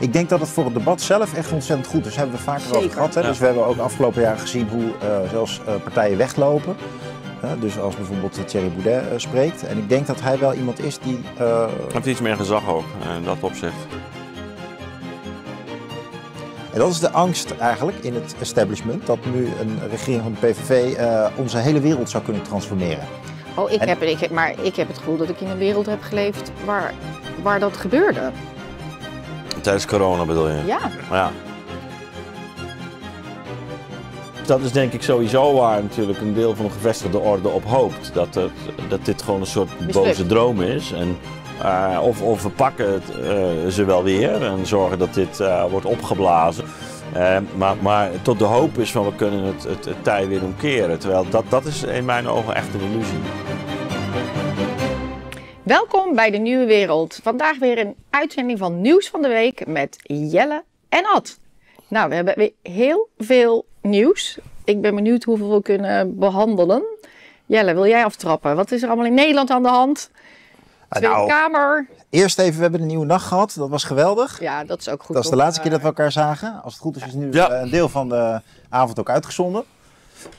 Ik denk dat het voor het debat zelf echt ontzettend goed is. hebben we vaker over gehad. Hè? Dus we hebben ook afgelopen jaren gezien hoe eh, zelfs eh, partijen weglopen. dus als bijvoorbeeld eh, Thierry Boudet spreekt. En ik denk dat hij wel iemand is die... Uh... Heeft iets meer gezag ook, in dat opzicht. En dat is de angst eigenlijk in het establishment. Dat nu een regering van de PVV onze hele wereld zou kunnen transformeren. Oh, ik heb, ik heb, maar ik heb het gevoel dat ik in een wereld heb geleefd waar, waar dat gebeurde. Tijdens corona bedoel je? Ja. ja. Dat is denk ik sowieso waar natuurlijk een deel van de gevestigde orde op hoopt. Dat, dat dit gewoon een soort boze droom is. En, eh, of, of we pakken het, uh, ze wel weer en zorgen dat dit eh, wordt opgeblazen. maar, maar tot de hoop is van we kunnen het, het, het tij weer omkeren. Terwijl dat, dat is in mijn ogen echt een illusie. Welkom bij de Nieuwe Wereld. Vandaag weer een uitzending van Nieuws van de Week met Jelle en Ad. Nou, we hebben weer heel veel nieuws. Ik ben benieuwd hoeveel we kunnen behandelen. Jelle, wil jij aftrappen? Wat is er allemaal in Nederland aan de hand? Ah, Tweede nou, Kamer. Eerst even, we hebben een nieuwe nacht gehad. Dat was geweldig. Ja, dat is ook goed. Dat is de laatste keer dat we elkaar zagen. Als het goed is, is nu eh, een deel van de avond ook uitgezonden.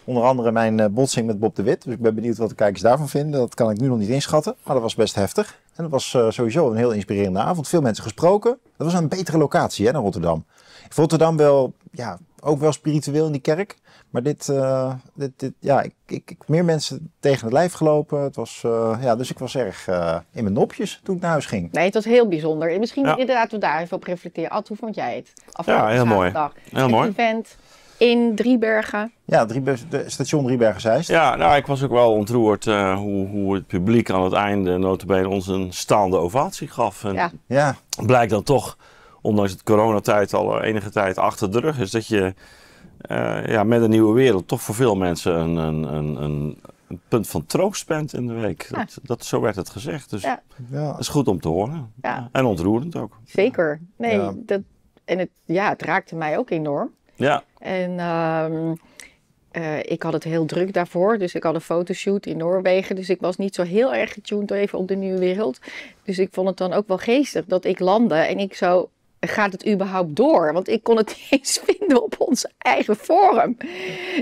Onder andere mijn eh, botsing met Bob de Wit. Dus ik ben benieuwd wat de kijkers daarvan vinden. Dat kan ik nu nog niet inschatten, maar dat was best heftig. En dat was eh, sowieso een heel inspirerende avond. Veel mensen gesproken. Dat was een betere locatie hè, dan Rotterdam. Ik Rotterdam wel, ja, ook wel spiritueel in die kerk. Maar dit, uh, dit, dit ja, ik, ik, meer mensen tegen het lijf gelopen. Het was, ja, dus ik was erg in mijn nopjes toen ik naar huis ging. Nee, het was heel bijzonder. Misschien inderdaad we daar even op reflecteren. Ad, hoe vond jij het? Afgelopen ja, heel mooi. Heel mooi. event in Driebergen. Ja, Driebergen, station Driebergen Zeist. Ja, nou, ik was ook wel ontroerd eh, hoe, hoe het publiek aan het einde notabene ons een staande ovatie gaf. En ja. ja. blijkt dan toch, ondanks het coronatijd al enige tijd achter de rug is, dat je eh, ja, met een nieuwe wereld toch voor veel mensen een, een, een, een punt van troost bent in de week. Dat, dat, zo werd het gezegd. Dus ja. dat is goed om te horen. Ja. En ontroerend ook. Zeker. Nee, dat, en het, ja, het raakte mij ook enorm. Ja. En ehm, eh, ik had het heel druk daarvoor. Dus ik had een fotoshoot in Noorwegen. Dus ik was niet zo heel erg getuned even op de nieuwe wereld. Dus ik vond het dan ook wel geestig dat ik landde en ik zo. Gaat het überhaupt door? Want ik kon het niet eens vinden op ons eigen forum.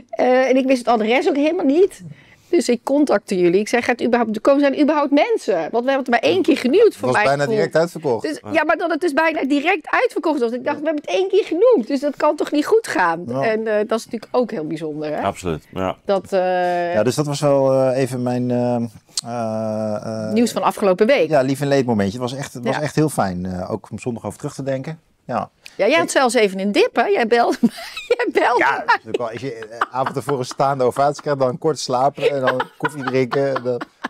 Eh, en ik wist het adres ook helemaal niet. Dus ik contacte jullie. Ik zei, gaat überhaupt, er komen zijn überhaupt mensen. Want we hebben het maar één keer genoemd. voor mij. Het was bijna direct uitverkocht. Dus, ja. maar dat het dus bijna direct uitverkocht was. Ik dacht, we hebben het één keer genoemd. Dus dat kan toch niet goed gaan? En eh, dat is natuurlijk ook heel bijzonder. Hè? Absoluut, ja. Dat, eh, ja. Dus dat was wel eh, even mijn... Ehm, Nieuws van afgelopen week. Ja, lief en leed momentje. Het was echt, het was echt heel fijn. ook om zondag over terug te denken. Ja. Ja, jij had zelfs even in dip, hè? Jij belde Jij belde ja, natuurlijk wel, als je eh, eh, avond ervoor een staande ovatie krijgt, dan kort slapen en dan koffie drinken.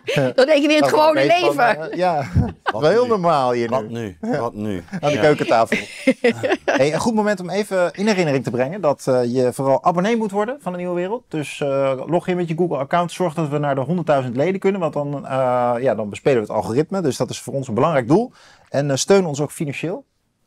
Eh, dan, denk je weer het gewone leven. ja, wel heel normaal hier nu. Wat nu? Wat nu? Aan de keukentafel. hey, een goed moment om even in herinnering te brengen dat je vooral abonnee moet worden van de Nieuwe Wereld. Dus log in met je Google-account, zorg dat we naar de 100.000 leden kunnen, want dan, ja, dan bespelen we het algoritme. Dus dat is voor ons een belangrijk doel. En steun ons ook financieel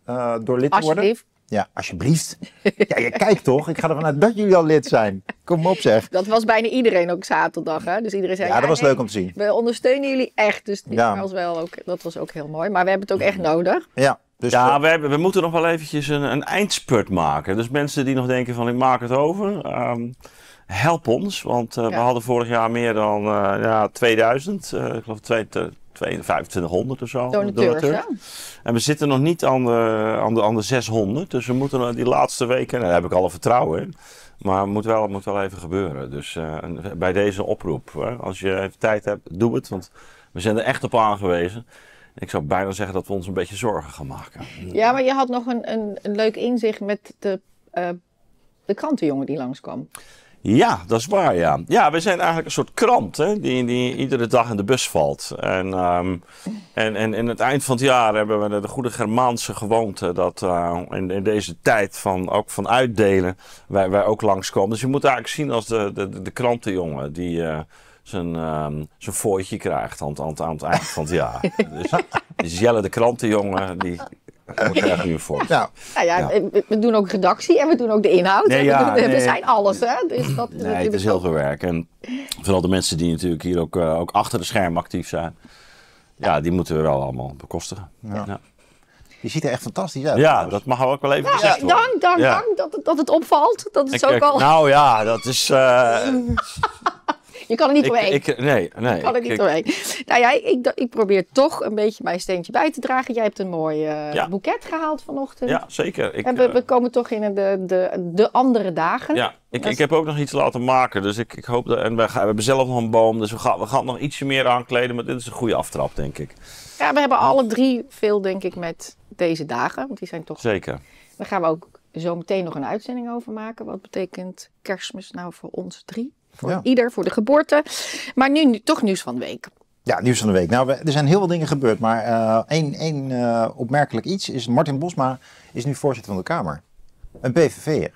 uh, door lid te worden. Ja, alsjeblieft. Ja, je kijkt toch? Ik ga ervan uit dat jullie al lid zijn. Kom op zeg. Dat was bijna iedereen ook zaterdag. Hè? Dus iedereen zei, ja, dat was leuk om te zien. We ondersteunen jullie echt. Dus ja. was wel ook, dat was ook heel mooi. Maar we hebben het ook echt mm. nodig. Ja, dus ja, we, we, moeten nog wel eventjes een, een, eindspurt maken. Dus mensen die nog denken van ik maak het over, ehm, help ons. Want eh, we hadden vorig jaar meer dan eh, ja, 2000, ik geloof 2000. 2500 of zo. Donateurs, En we zitten nog niet aan de, aan, de, aan de 600. Dus we moeten die laatste weken, nou, daar heb ik alle vertrouwen in. Maar het moet wel, moet wel even gebeuren. Dus eh, bij deze oproep, hè, als je even tijd hebt, doe het. Want we zijn er echt op aangewezen. Ik zou bijna zeggen dat we ons een beetje zorgen gaan maken. Ja, maar je had nog een, een, een leuk inzicht met de, eh, de krantenjongen die langskwam. Ja, dat is waar, ja. Ja, we zijn eigenlijk een soort krant hè, die, die iedere dag in de bus valt. En, um, en, en in het eind van het jaar hebben we de goede Germaanse gewoonte dat eh, in, in, deze tijd van, ook van uitdelen wij, wij ook langskomen. Dus je moet eigenlijk zien als de, de, de krantenjongen die eh, zijn, um, zijn voortje krijgt aan, aan, aan het eind van het jaar. Dus, dus de krantenjongen die nou, nou ja, we doen ook redactie en we doen ook de inhoud. we, zijn alles, hè? Dus dat, nee, het is heel veel werk. En vooral de mensen die natuurlijk hier ook, eh, ook achter de scherm actief zijn. Ja, die moeten we wel allemaal bekostigen. Ja. Je ziet er echt fantastisch uit. Ja, dat mag ook wel even nou ja, gezegd Dank, dank, dank dat, dat het opvalt. Dat is ook al... Nou ja, dat is... Eh, Je kan er niet doorheen. Ik, ik, nee, nee. Je kan er niet ik, doorheen. Nou ja, ik, ik, probeer toch een beetje mijn steentje bij te dragen. Jij hebt een mooi eh, boeket gehaald vanochtend. Ja, zeker. en we, we, eh, komen toch in de, de, de andere dagen. Ja, ik, ik heb ook nog iets laten maken. Dus ik, ik hoop dat. En we, we hebben zelf nog een boom. Dus we gaan, we gaan nog ietsje meer aankleden. Maar dit is een goede aftrap, denk ik. Ja, we hebben alle drie veel, denk ik, met deze dagen. Want die zijn toch. Zeker. Daar gaan we ook zo meteen nog een uitzending over maken. Wat betekent kerstmis nou voor ons drie? Voor ieder, voor de geboorte. Maar nu, toch nieuws van de week. Ja, nieuws van de week. Nou, er zijn heel veel dingen gebeurd, maar eh, één, eh, opmerkelijk iets is Martin Bosma is nu voorzitter van de Kamer. Een PVV'er.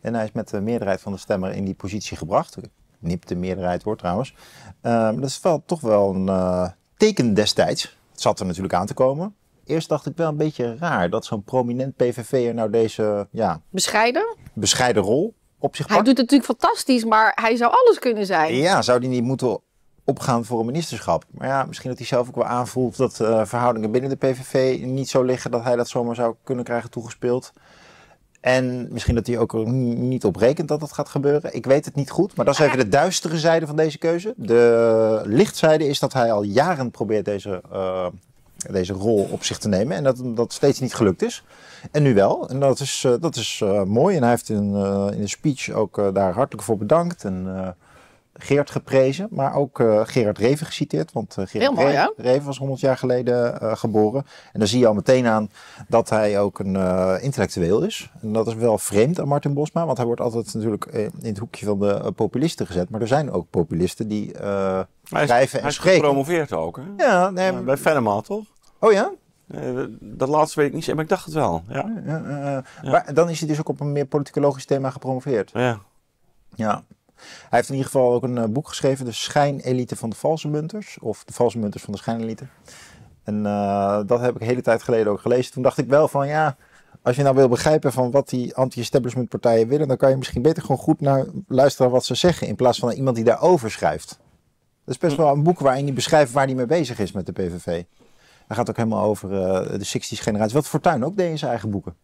En hij is met de meerderheid van de stemmen in die positie gebracht. Niet de meerderheid hoor trouwens. Ehm, dat is wel, toch wel een eh, teken destijds. Het zat er natuurlijk aan te komen. Eerst dacht ik wel een beetje raar dat zo'n prominent PVV'er nou deze... Ja, bescheiden? Bescheiden rol hij doet het natuurlijk fantastisch, maar hij zou alles kunnen zijn. Ja, zou hij niet moeten opgaan voor een ministerschap. Maar ja, misschien dat hij zelf ook wel aanvoelt dat eh, verhoudingen binnen de PVV niet zo liggen dat hij dat zomaar zou kunnen krijgen toegespeeld. En misschien dat hij ook niet op rekent dat dat gaat gebeuren. Ik weet het niet goed, maar dat is ah, even de duistere zijde van deze keuze. De lichtzijde is dat hij al jaren probeert deze, eh, deze rol op zich te nemen en dat dat steeds niet gelukt is. En nu wel. En dat is, eh, dat is eh, mooi. En hij heeft in, eh, in de speech ook daar hartelijk voor bedankt. En Geert geprezen, maar ook uh, Gerard Reven geciteerd. Want Gerard mooi, Reven, Reven, was 100 jaar geleden geboren. En dan zie je al meteen aan dat hij ook een intellectueel is. En dat is wel vreemd aan Martin Bosma, want hij wordt altijd natuurlijk in het hoekje van de populisten gezet. Maar er zijn ook populisten die schrijven en hij Hij is gepromoveerd ook, hè? Ja. bij Venema, toch? Oh ja? Eh, dat laatste weet ik niet, maar ik dacht het wel. Ja. ja. Maar dan is hij dus ook op een meer politicologisch thema gepromoveerd. Ja. ja. Hij heeft in ieder geval ook een eh, boek geschreven, De Schijnelite van de Valse Munters. Of De Valse Munters van de Schijnelite. En eh, dat heb ik een hele tijd geleden ook gelezen. Toen dacht ik wel van ja, als je nou wil begrijpen van wat die anti-establishment partijen willen, dan kan je misschien beter gewoon goed naar luisteren wat ze zeggen. In plaats van iemand die daarover schrijft. Dat is best hm. wel een boek waarin hij beschrijft waar hij mee bezig is met de PVV. Hij gaat ook helemaal over eh, de 60s generatie. Wat Fortuin ook deed in zijn eigen boeken.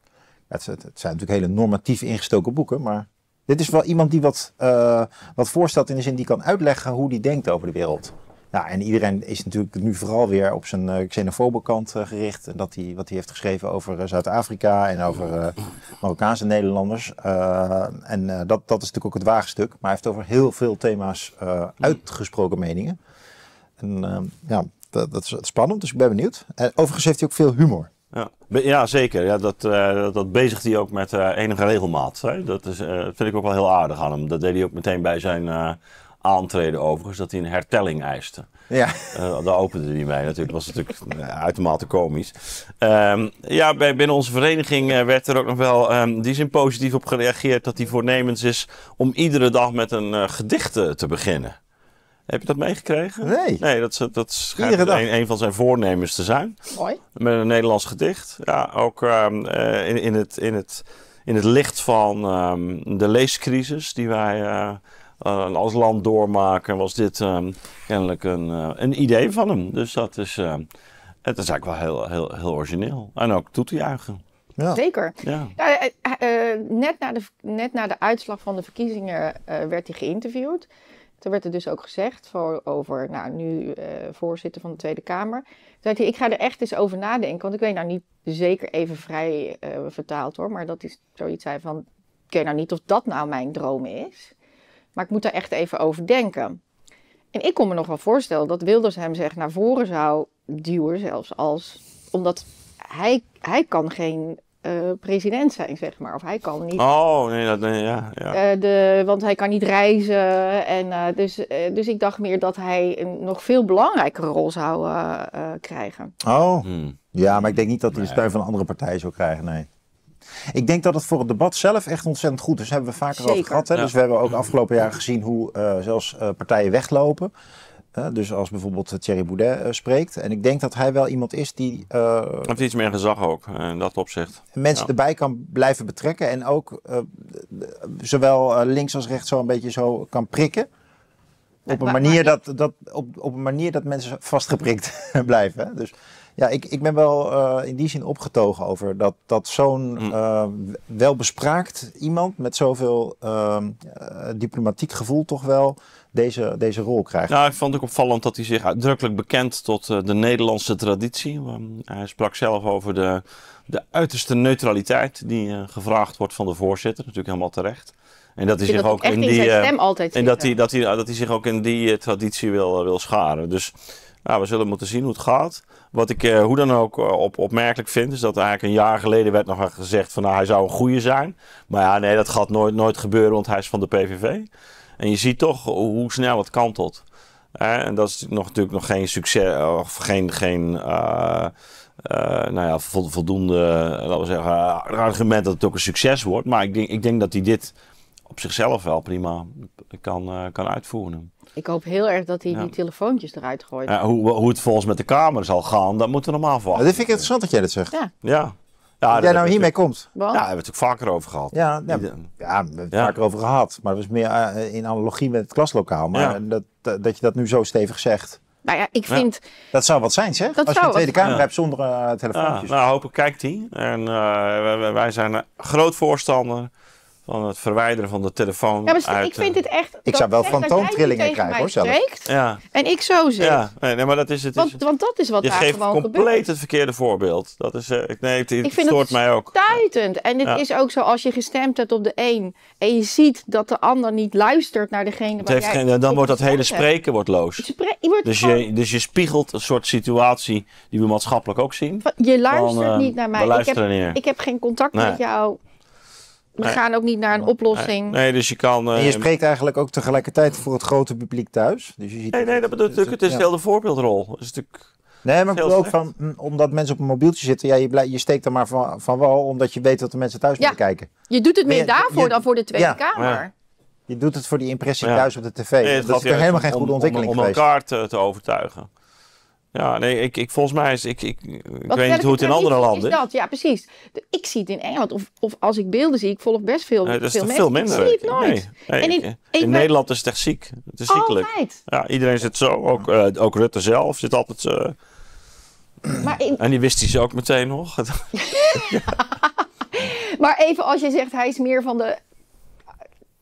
Het, het, zijn natuurlijk hele normatief ingestoken boeken, maar dit is wel iemand die wat, eh, wat voorstelt in de zin die kan uitleggen hoe die denkt over de wereld. Nou, en iedereen is natuurlijk nu vooral weer op zijn uh, xenofobe kant gericht. En dat hij, wat hij heeft geschreven over Zuid-Afrika en over Marokkaanse Nederlanders. en dat, dat is natuurlijk ook het waagstuk. Maar hij heeft over heel veel thema's uitgesproken meningen. En ja, dat, dat is spannend, dus ik ben benieuwd. En overigens heeft hij ook veel humor. Ja, ja zeker. Ja, dat, uh, dat bezigt hij ook met eh, enige regelmaat. Hè? Dat is, eh, vind ik ook wel heel aardig aan hem. Dat deed hij ook meteen bij zijn aantreden overigens, dat hij een hertelling eiste. Ja. daar opende hij mee natuurlijk. Dat was natuurlijk uitermate komisch. Ehm, ja, bij, binnen onze vereniging werd er ook nog wel ehm, die zin positief op gereageerd... dat hij voornemens is om iedere dag met een gedicht te beginnen. Heb je dat meegekregen? Nee. Nee, dat, dat schijnt een, van zijn voornemens te zijn. Mooi. Met een Nederlands gedicht. Ja, ook ehm, eh, in, in, het, in, het, in het licht van ehm, de leescrisis die wij eh, eh, als land doormaken, was dit ehm, kennelijk een, een idee van hem. Dus dat is, dat is eigenlijk wel heel, heel, heel origineel. En ook toe te juichen. Ja. Zeker. Ja. Ja, net, na de, net na de uitslag van de verkiezingen werd hij geïnterviewd. Er werd er dus ook gezegd voor, over, nou nu eh, voorzitter van de Tweede Kamer. Toen zei hij, ik ga er echt eens over nadenken. Want ik weet nou niet zeker even vrij eh, vertaald hoor. Maar dat is zoiets zei van, ik weet nou niet of dat nou mijn droom is. Maar ik moet daar echt even over denken. En ik kon me nog wel voorstellen dat Wilders hem zeg naar voren zou duwen. Zelfs als, omdat hij, hij kan geen eh, president zijn, zeg maar. Of hij kan niet. Oh, nee, dat, nee ja. ja. Eh, de, want hij kan niet reizen. En, eh, dus, dus ik dacht meer dat hij een nog veel belangrijkere rol zou krijgen. Oh, hmm. ja, maar ik denk niet dat hij de steun van een andere partijen zou krijgen, nee. Ik denk dat het voor het debat zelf echt ontzettend goed is. Dat hebben we vaker over gehad. Hè? Dus we hebben ook afgelopen jaar gezien hoe zelfs partijen weglopen dus als bijvoorbeeld Thierry Boudet eh, spreekt. En ik denk dat hij wel iemand is die. Eh, heeft iets meer gezag ook eh, in dat opzicht. Mensen erbij kan blijven betrekken en ook zowel links als rechts zo een beetje zo kan prikken. Op een manier dat, dat, op, op een manier dat mensen vastgeprikt blijven. Dus ja, ik, ik ben wel in die zin opgetogen over dat, dat zo'n uh, welbespraakt iemand met zoveel ehm, diplomatiek gevoel toch wel deze, deze rol krijgt. Nou, ik vond het ook opvallend dat hij zich uitdrukkelijk bekend tot uh, de Nederlandse traditie. Ehm, hij sprak zelf over de, de uiterste neutraliteit die eh, gevraagd wordt van de voorzitter. Natuurlijk helemaal terecht. En dat hij zich ook in die. Eh, en dat hij, dat, hij, dat hij zich ook in die traditie wil, wil scharen. Dus nou, we zullen moeten zien hoe het gaat. Wat ik hoe dan ook op, opmerkelijk vind, is dat eigenlijk een jaar geleden werd nog gezegd van nou, hij zou een goede zijn. Maar ja, nee, dat gaat nooit, nooit gebeuren, want hij is van de PVV. En je ziet toch hoe snel het kantelt. en dat is nog, natuurlijk nog geen succes, of geen, geen eh, eh, nou ja, voldoende, eh, laten we zeggen, argument dat het ook een succes wordt. Maar ik denk, ik denk dat hij dit op zichzelf wel prima kan, kan uitvoeren. Ik hoop heel erg dat hij die telefoontjes eruit gooit. hoe, hoe het volgens met de Kamer zal gaan, dat moeten we normaal afwachten. Nou, dat vind ik interessant dat jij dat zegt. ja. Ja, jij nou hiermee komt. Ja, daar hebben we het ook vaker over gehad. Ja, ja, we hebben het vaker over gehad. Maar dat is meer eh, in analogie met het klaslokaal. Maar dat, dat je dat nu zo stevig zegt. Nou ja, ik vind... Dat zou wat zijn, zeg. Als je een Tweede Kamer hebt zonder uh, telefoontjes. nou, hopelijk kijkt hij. En eh, wij, wij zijn groot voorstander van het verwijderen van de telefoon. Ja, maar ik vind dit eh, echt. Ik zou wel fantoomtrillingen krijgen hoor zelf. Ja. En ik zo zeg. Ja, nee, maar dat is het. Want, is, want dat is wat je daar geeft gewoon compleet het verkeerde voorbeeld. Dat is. Uh, nee, het, ik vind stoort mij ook. En dit is ook zo als je gestemd hebt op de een. en je ziet dat de ander niet luistert naar degene. waar heeft jij, geen, dan wordt dat hele spreken wordt loos. dus, je, dus je spiegelt een soort situatie die we maatschappelijk ook zien. je luistert eh, niet naar mij. Ik heb, ik heb geen contact met jou we gaan ook niet naar een oplossing. Nee, dus je kan. en je eh, spreekt eigenlijk ook tegelijkertijd voor het grote publiek thuis. Dus je ziet nee, nee, dat bedoel ik. Het is wel de voorbeeldrol. is natuurlijk. Nee, maar ik bedoel ook van, mm, omdat mensen op een mobieltje zitten, ja, je, je steekt er maar van, van wel, omdat je weet dat de mensen thuis ja. moeten kijken. Je doet het meer daarvoor dan voor de Tweede Kamer. Ja. Je doet het voor die impressie thuis op de tv. Nee, dat is er helemaal geen goede ontwikkeling om, om, om elkaar te overtuigen. Ja, nee, ik, ik, volgens mij is... Ik, ik, weet niet hoe het in andere landen is. Dat? Ja, precies. Ik zie het in Engeland. Of, of als ik beelden zie, ik volg best veel, nee, dat is veel veel minder. Ik zie het nooit. Nee. en in, in, Nederland is het echt ziek. Het is ziekelijk. Ja, iedereen zit zo. Ook, eh, ook Rutte zelf zit altijd... Uh, maar En die wist hij ze ook meteen nog. maar even als je zegt, hij is meer van de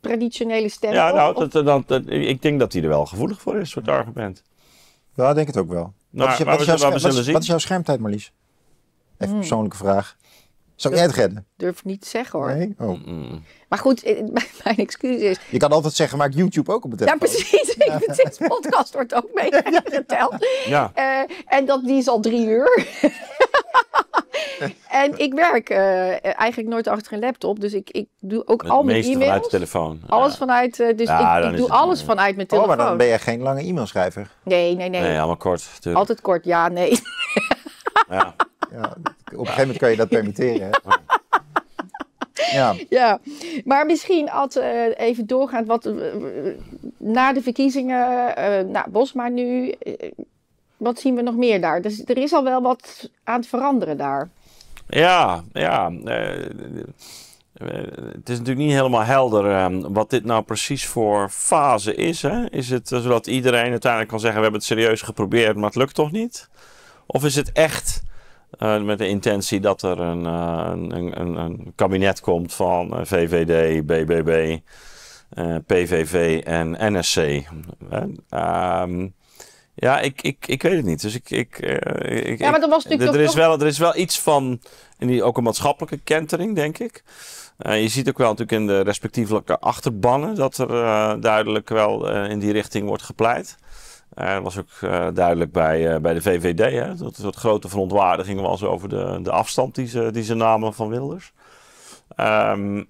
traditionele stem. Ja, nou, dat, eh, dat, dat, ik denk dat hij er wel gevoelig voor is, voor het argument. Ja, ik denk het ook wel wat, is, wat, jouw, schermtijd, Marlies? Even een hmm. persoonlijke vraag. Zou jij het redden? Durf ik niet te zeggen hoor. Nee? Oh. Maar goed, eh, mijn excuus is. Je kan altijd zeggen, maak YouTube ook op het telefoon. Ja, precies. Ja. podcast wordt ook mee geteld. Ja. Eh, en dat, die is al drie uur. en ik werk eh, eigenlijk nooit achter een laptop. Dus ik, ik doe ook al mijn e-mails. vanuit telefoon. Alles vanuit, uh, dus ik, ik doe alles vanuit mijn telefoon. Oh, maar dan ben je geen lange e-mailschrijver. Nee, nee, nee. Nee, allemaal kort. Altijd kort, ja, nee. ja. ja. op een gegeven moment kan je dat permitteren. Hè? Ja. ja. maar misschien Ad, eh, even doorgaand. Wat, na de verkiezingen, uh, nou, Bosma nu, wat zien we nog meer daar? Dus er is al wel wat aan het veranderen daar. Ja, ja. Eh, eh, het is natuurlijk niet helemaal helder ehm, wat dit nou precies voor fase is. Hè? Is het zodat dus iedereen uiteindelijk kan zeggen: we hebben het serieus geprobeerd, maar het lukt toch niet? Of is het echt eh, met de intentie dat er een, een, een, een kabinet komt van VVD, BBB, PVV en NSC? Um, ja, ik, ik, ik weet het niet. Dus ik. ik, eh, ik ja, maar dat was natuurlijk. Er, is wel, er is wel iets van. En die, ook een maatschappelijke kentering, denk ik. Eh, je ziet ook wel natuurlijk in de respectievelijke achterbannen. dat er eh, duidelijk wel in die richting wordt gepleit. dat was ook duidelijk bij, bij de VVD. Hè? Dat een soort grote verontwaardiging was over de, de afstand die ze, die ze namen van Wilders. Um,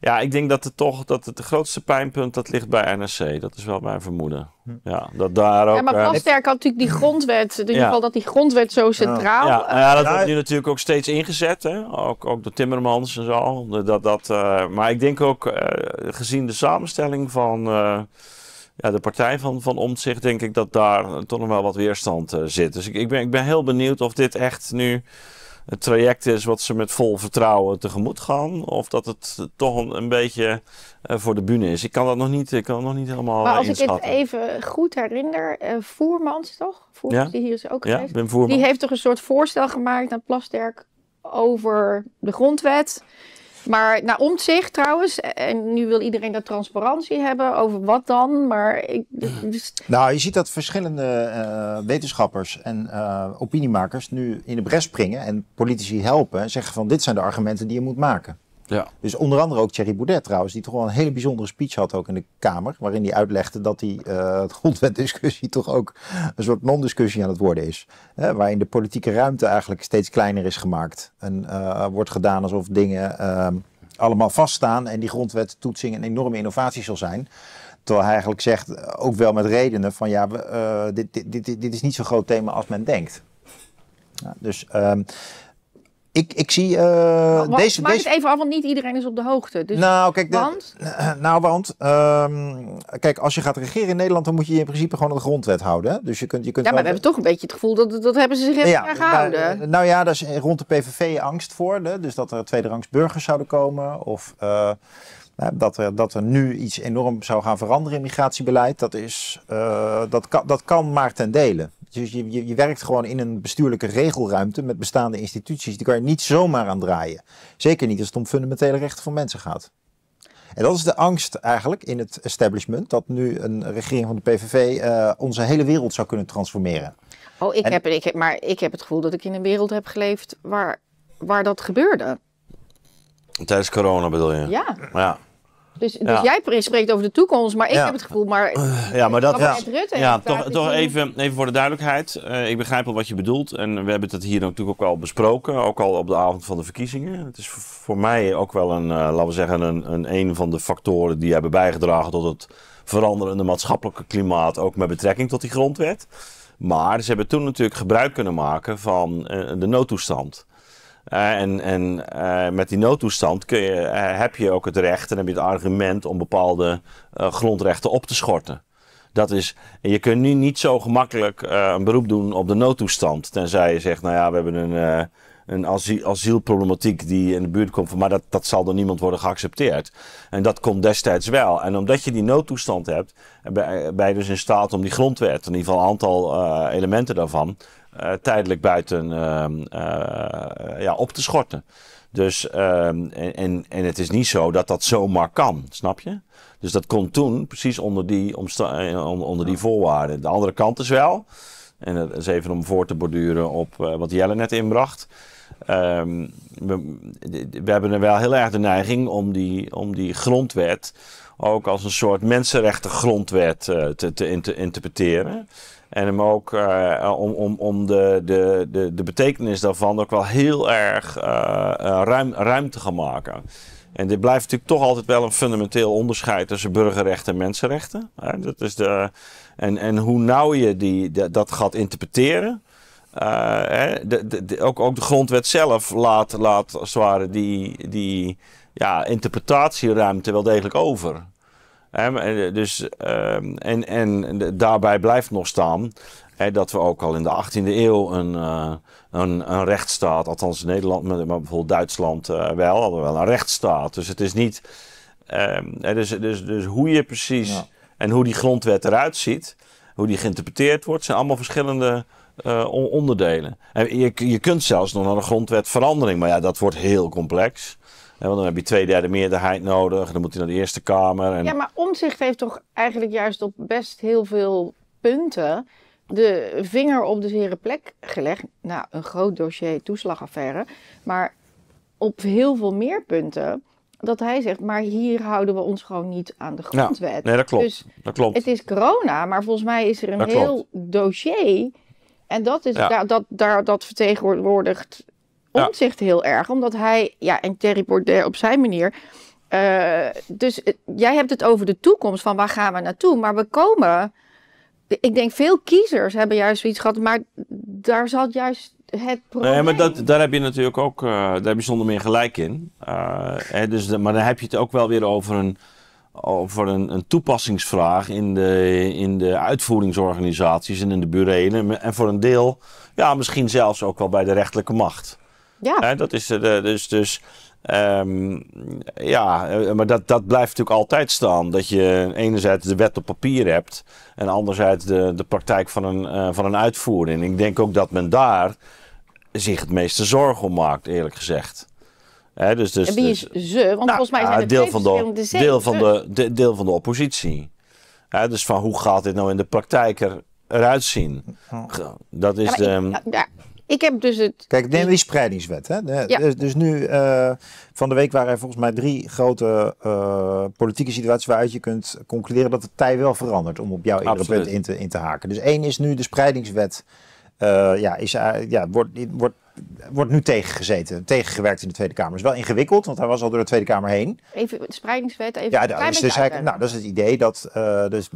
ja, ik denk dat het toch dat het, de grootste pijnpunt dat ligt bij NRC. Dat is wel mijn vermoeden. Hm. Ja, dat daar ook. Ja, maar eh, Plasterk had natuurlijk die hm. grondwet. In ieder geval dat die grondwet zo centraal. Ja, nou ja, dat wordt nu natuurlijk ook steeds ingezet. Hè? Ook, ook door Timmermans en zo. Dat, dat, eh, maar ik denk ook eh, gezien de samenstelling van. ja, de partij van, van Omtzigt, denk ik dat daar toch nog wel wat weerstand zit. Dus ik, ik, ben, ik ben heel benieuwd of dit echt nu het traject is wat ze met vol vertrouwen tegemoet gaan. Of dat het toch een, beetje eh, voor de bühne is. Ik kan dat nog niet, ik kan nog niet helemaal Maar eh, als ik het even goed herinner, uh, Voermans toch? Voermans, ja? die hier is ook ja, geweest. Die heeft toch een soort voorstel gemaakt aan Plasterk over de grondwet. Maar om omzicht trouwens, en nu wil iedereen dat transparantie hebben over wat dan, maar... Dus- nou, je ziet dat verschillende eh, wetenschappers en eh, opiniemakers nu in de bres springen en politici helpen en zeggen van dit zijn de argumenten die je moet maken. Ja. Dus onder andere ook Thierry Boudet trouwens, die toch wel een hele bijzondere speech had ook in de Kamer. Waarin hij uitlegde dat die eh, uh, grondwetdiscussie toch ook een soort non-discussie aan het worden is. Hè, waarin de politieke ruimte eigenlijk steeds kleiner is gemaakt. En eh, wordt gedaan alsof dingen ehm, allemaal vaststaan en die grondwettoetsing een enorme innovatie zal zijn. Terwijl hij eigenlijk zegt, eh, ook wel met redenen van ja, we, dit, dit, dit, dit is niet zo'n groot thema als men denkt. Ja, dus ehm, ik, ik zie eh, maar, deze. Maak deze... het even af, want niet iedereen is op de hoogte. Dus nou, kijk, want. nou, want. Ehm, kijk, als je gaat regeren in Nederland, dan moet je in principe gewoon aan de grondwet houden. Dus je kunt, je kunt ja, maar we hebben toch een beetje het gevoel dat, dat hebben ze zich even ja, gehouden. Eh, nou, ja, daar is rond de PVV angst voor. Hè? Dus dat er tweederangs burgers zouden komen. Of. Eh, eh, dat er, dat er nu iets enorm zou gaan veranderen in migratiebeleid, dat, is, eh, dat, kan, dat kan maar ten dele. Dus je, je, je, werkt gewoon in een bestuurlijke regelruimte met bestaande instituties. Die kan je niet zomaar aan draaien. Zeker niet als het om fundamentele rechten van mensen gaat. En dat is de angst eigenlijk in het establishment, dat nu een regering van de PVV eh, onze hele wereld zou kunnen transformeren. Oh, ik heb, ik maar ik heb het gevoel dat ik in een wereld heb geleefd waar, waar dat gebeurde. Tijdens corona bedoel je? Ja. ja. Dus, dus jij spreekt over de toekomst, maar ik heb het gevoel, maar... Eh, ja, maar dat... Ja, Rutte ja toch, toch even, even voor de duidelijkheid. Eh, ik begrijp wel wat je bedoelt. En we hebben het hier natuurlijk ook al besproken. Ook al op de avond van de verkiezingen. Het is voor mij ook wel een, eh, laten we zeggen, een, een, een van de factoren die hebben bijgedragen tot het veranderende maatschappelijke klimaat. Ook met betrekking tot die grondwet. Maar ze hebben toen natuurlijk gebruik kunnen maken van de noodtoestand. Eh, en en eh, met die noodtoestand kun je, eh, heb je ook het recht en heb je het argument om bepaalde grondrechten op te schorten. Dat is, je kunt nu niet zo gemakkelijk een beroep doen op de noodtoestand. Tenzij je zegt, nou ja, we hebben een, een asielproblematiek die in de buurt komt. maar dat, dat zal door niemand worden geaccepteerd. En dat komt destijds wel. En omdat je die noodtoestand hebt, ben je dus in staat om die grondwet, in ieder geval een aantal elementen daarvan, eh, tijdelijk buiten ehm, eh, ja, op te schorten. Dus, ehm, en, en, en het is niet zo dat dat zomaar kan, snap je? Dus dat kon toen precies onder die, eh, onder die voorwaarden. De andere kant is wel, en dat is even om voor te borduren op wat Jelle net inbracht. Ehm, we, hebben er wel heel erg de neiging om die, om die grondwet ook als een soort mensenrechten grondwet te, te, interpreteren. En hem ook eh, om, om, om de, de, de, de betekenis daarvan ook wel heel erg uh, ruim, ruimte gaan maken. En dit blijft natuurlijk toch altijd wel een fundamenteel onderscheid tussen burgerrechten en mensenrechten. Dat is de, en, en hoe nauw je die, dat gaat interpreteren. De, de, ook, ook de grondwet zelf laat, laat als ware die, die ja, interpretatieruimte wel degelijk over. Eh, dus, ehm, en, en daarbij blijft nog staan dat we ook al in de 18e eeuw een, eh, een, een rechtsstaat, althans Nederland, maar bijvoorbeeld Duitsland eh, wel, hadden wel een rechtsstaat. Dus het is niet. Ehm, dus, dus, dus hoe je precies en hoe die grondwet eruit ziet, hoe die geïnterpreteerd wordt, zijn allemaal verschillende onderdelen. En je, je kunt zelfs nog naar een grondwet verandering, maar ja, dat wordt heel complex want dan heb je twee derde meerderheid nodig. Dan moet hij naar de Eerste Kamer. En... Ja, maar omzicht heeft toch eigenlijk juist op best heel veel punten de vinger op de zere plek gelegd. Nou, een groot dossier toeslagaffaire. Maar op heel veel meer punten dat hij zegt, maar hier houden we ons gewoon niet aan de grondwet. Ja, nee, dat klopt. Dus dat klopt. Het is corona, maar volgens mij is er een heel dossier. En dat, is, dat, daar dat vertegenwoordigt ja. heel erg, omdat hij, ja, en Terry Baudet op zijn manier. Eh, dus eh, jij hebt het over de toekomst, van waar gaan we naartoe? Maar we komen, ik denk veel kiezers hebben juist zoiets gehad, maar daar zat juist het probleem. Nee, maar dat, daar heb je natuurlijk ook, eh, daar heb je zonder meer gelijk in. Hè, dus maar dan heb je het ook wel weer over een, over een, een toepassingsvraag in de, in de uitvoeringsorganisaties en in de burelen. En voor een deel, ja, misschien zelfs ook wel bij de rechterlijke macht. Ja. dat is eh, dus. dus ehm, ja, eh, maar dat, dat blijft natuurlijk altijd staan. Dat je enerzijds de wet op papier hebt en anderzijds de, de praktijk van een, eh, van een uitvoering. Ik denk ook dat men daar zich het meeste zorgen om maakt, eerlijk gezegd. Hè, dus, dus, en wie dus- is ze? Want nou, volgens mij zijn deel van de, deel, van de, de, deel van de oppositie. Hè, dus van hoe gaat dit nou in de praktijk er, eruit zien? Dat is ja, ik heb dus het. Kijk, neem die spreidingswet. Hè? Dus, dus, nu, eh, van de week waren er volgens mij drie grote eh, politieke situaties waaruit je kunt concluderen dat het tij wel verandert om op jouw eerdere in te, in te haken. Dus één is nu de spreidingswet. Eh, ja, is, ja wordt, wordt wordt nu tegengezeten, tegengewerkt in de Tweede Kamer. is wel ingewikkeld, want hij was al door de Tweede Kamer heen. Even de spreidingswet, even ja, dat, is, dus, dus nou, dat is het idee dat eh, dus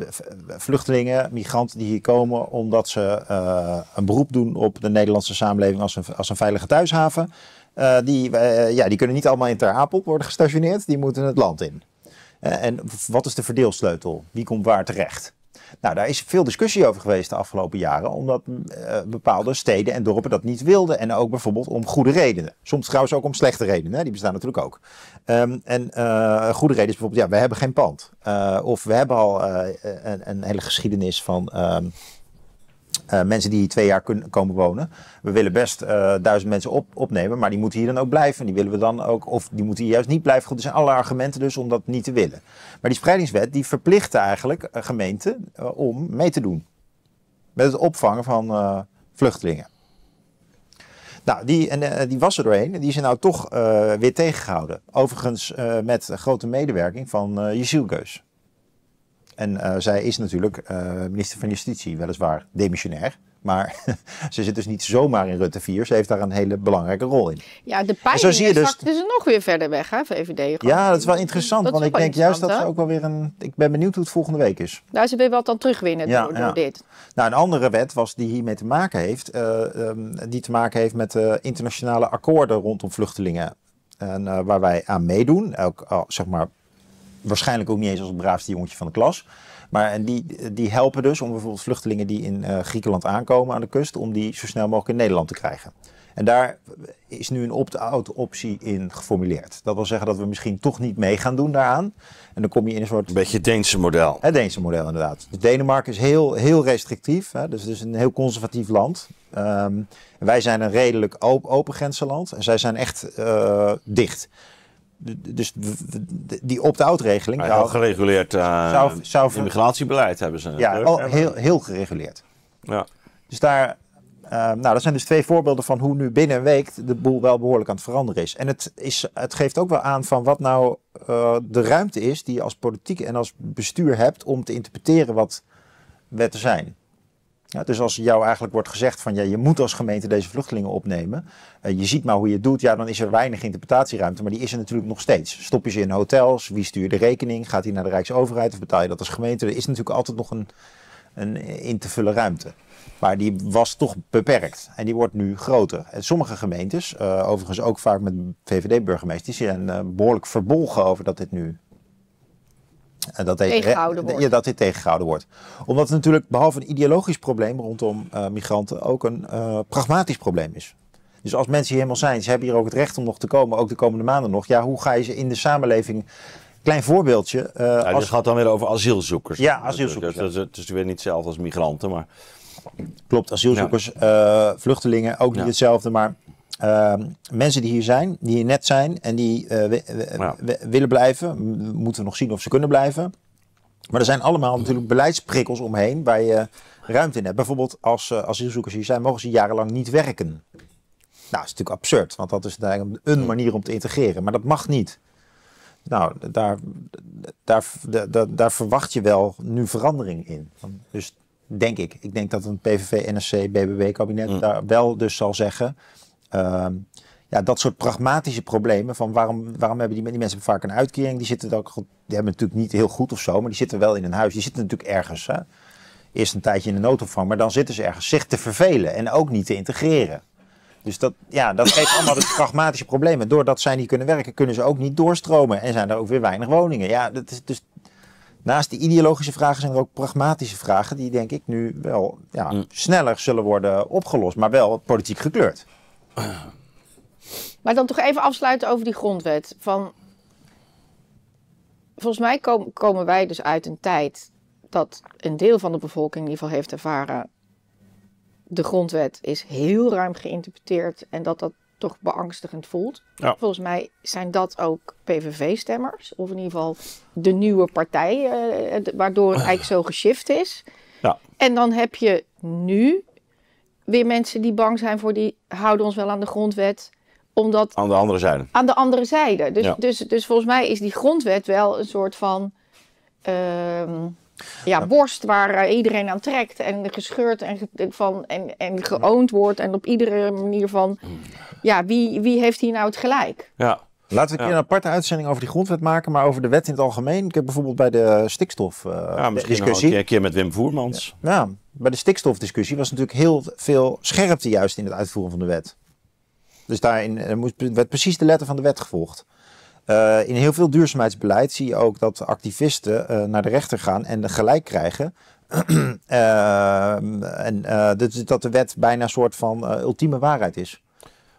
vluchtelingen, migranten die hier komen omdat ze eh, een beroep doen op de Nederlandse samenleving als een, als een veilige thuishaven, eh, die, ja, die kunnen niet allemaal in Ter Apel worden gestationeerd, die moeten het land in. en wat is de verdeelsleutel? Wie komt waar terecht? Nou, daar is veel discussie over geweest de afgelopen jaren, omdat mm, eh, bepaalde steden en dorpen dat niet wilden. En ook bijvoorbeeld om goede redenen. Soms trouwens ook om slechte redenen, hè? die bestaan natuurlijk ook. Ehm, en uh, goede reden is bijvoorbeeld, ja, we hebben geen pand. Eh, of we hebben al een, een, hele geschiedenis van. Ehm, uh, mensen die hier twee jaar kunnen komen wonen. We willen best eh, duizend mensen op, opnemen, maar die moeten hier dan ook blijven. Die willen we dan ook, of die moeten hier juist niet blijven. Goed, er zijn allerlei argumenten dus om dat niet te willen. Maar die spreidingswet die verplichtte eigenlijk eh, gemeenten om mee te doen. Met het opvangen van vluchtelingen. Nou, die, en, die was er doorheen en die is nou toch weer tegengehouden. Overigens met grote medewerking van uh, Jezielkeus. En eh, zij is natuurlijk eh, minister van Justitie, weliswaar demissionair. Maar ze zit dus niet zomaar in Rutte 4. Ze heeft daar een hele belangrijke rol in. Ja, de pijn is dus, dus... nog weer verder weg, hè, VVD. Ja, dat is wel interessant. want ik denk juist dat ze ook wel weer een... Ik ben benieuwd hoe het volgende week is. Nou, ze wil wat dan terugwinnen door, dit. Nou, een andere wet was die hiermee te maken heeft... Eh, ehm, die te maken heeft met uh, internationale akkoorden rondom vluchtelingen. En, waar wij aan meedoen, Elk, zeg maar waarschijnlijk ook niet eens als het braafste jongetje van de klas. Maar en die, die helpen dus om bijvoorbeeld vluchtelingen die in eh, Griekenland aankomen aan de kust, om die zo snel mogelijk in Nederland te krijgen. En daar is nu een opt-out optie in geformuleerd. Dat wil zeggen dat we misschien toch niet mee gaan doen daaraan. En dan kom je in een soort... Een beetje Deense model. Het Deense model inderdaad. Dus Denemarken is heel, heel restrictief. Hè? Dus, een heel conservatief land. Ehm, wij zijn een redelijk open, open grenzenland. En zij zijn echt eh, dicht. Dus die opt-out regeling. Zou, heel gereguleerd eh, zou, immigratiebeleid hebben ze. Ja, al, heel, heel gereguleerd. Ja. Dus daar, eh, nou, dat zijn dus twee voorbeelden van hoe nu binnen een week de boel wel behoorlijk aan het veranderen is. En het, is, het geeft ook wel aan van wat nou eh, de ruimte is die je als politiek en als bestuur hebt om te interpreteren wat wetten zijn. Ja, dus als jou eigenlijk wordt gezegd van ja, je moet als gemeente deze vluchtelingen opnemen. Eh, je ziet maar hoe je het doet. Ja, dan is er weinig interpretatieruimte. Maar die is er natuurlijk nog steeds. Stop je ze in hotels? Wie stuur je de rekening? Gaat die naar de Rijksoverheid of betaal je dat als gemeente? Er is natuurlijk altijd nog een, een in te vullen ruimte. Maar die was toch beperkt en die wordt nu groter. En sommige gemeentes, eh, overigens ook vaak met VVD-burgemeesters, die zijn eh, behoorlijk verbolgen over dat dit nu dat tegengehouden wordt. Ja, dat dit tegengehouden wordt. Omdat het natuurlijk behalve een ideologisch probleem rondom eh, migranten ook een eh, pragmatisch probleem is. Dus als mensen hier helemaal zijn, ze hebben hier ook het recht om nog te komen, ook de komende maanden nog. Ja, hoe ga je ze in de samenleving Klein voorbeeldje. Uh, als... gaat dan weer over asielzoekers. Ja, asielzoekers. Dat, is, het is weer niet hetzelfde als migranten, maar... Klopt, asielzoekers, vluchtelingen, ook niet hetzelfde. Maar Ehm, mensen die hier zijn, die hier net zijn en die eh, willen blijven, moeten we nog zien of ze kunnen blijven. Maar er zijn allemaal natuurlijk beleidsprikkels omheen waar je ruimte in hebt. Bijvoorbeeld als uh, asielzoekers hier zijn, mogen ze jarenlang niet werken. Nou, dat is natuurlijk absurd, want dat is eigenlijk een manier om te integreren. Maar dat mag niet. Nou, daar, daar, daar, verwacht je wel nu verandering in. Dus denk ik. Ik denk dat een PVV, NSC, BBB-kabinet daar wel dus zal zeggen. Ehm, ja, dat soort pragmatische problemen van waarom, waarom hebben die, die mensen vaak een uitkering? Die zitten ook, die hebben natuurlijk niet heel goed of zo, maar die zitten wel in een huis. Die zitten natuurlijk ergens. Hè? Eerst een tijdje in de noodopvang, maar dan zitten ze ergens zich te vervelen en ook niet te integreren. Dus dat, ja, dat geeft allemaal de dus pragmatische problemen. Doordat zij niet kunnen werken, kunnen ze ook niet doorstromen. En zijn er ook weer weinig woningen. Ja, dat is dus naast de ideologische vragen zijn er ook pragmatische vragen. Die denk ik nu wel ja, mm. sneller zullen worden opgelost. Maar wel politiek gekleurd. Maar dan toch even afsluiten over die grondwet. Van, volgens mij komen wij dus uit een tijd dat een deel van de bevolking in ieder geval heeft ervaren. De grondwet is heel ruim geïnterpreteerd en dat dat toch beangstigend voelt. Volgens mij zijn dat ook PVV-stemmers, of in ieder geval de nieuwe partij, eh, eh waardoor het eigenlijk zo geshift is. Ja. En dan heb je nu weer mensen die bang zijn voor die houden ons wel aan de grondwet. Omdat, aan de andere zijde. Aan de andere zijde. Dus, dus, dus volgens mij is die grondwet wel een soort van ehm, ja, borst waar eh, iedereen aan trekt en gescheurd en, van, en, en geoond wordt. En op iedere manier van, mm. ja, wie, wie heeft hier nou het gelijk? Ja. Laten we een keer een aparte uitzending over die grondwet maken, maar over de wet in het algemeen. Ik heb bijvoorbeeld bij de stikstofdiscussie. Eh, ja, misschien discussie. een keer, met Wim Voermans. Ja. bij de stikstofdiscussie was natuurlijk heel veel scherpte juist in het uitvoeren van de wet. Dus daarin eh, werd precies de letter van de wet gevolgd. Eh, in heel veel duurzaamheidsbeleid zie je ook dat activisten naar de rechter gaan en gelijk krijgen. en dus dat de wet bijna een soort van ultieme waarheid is.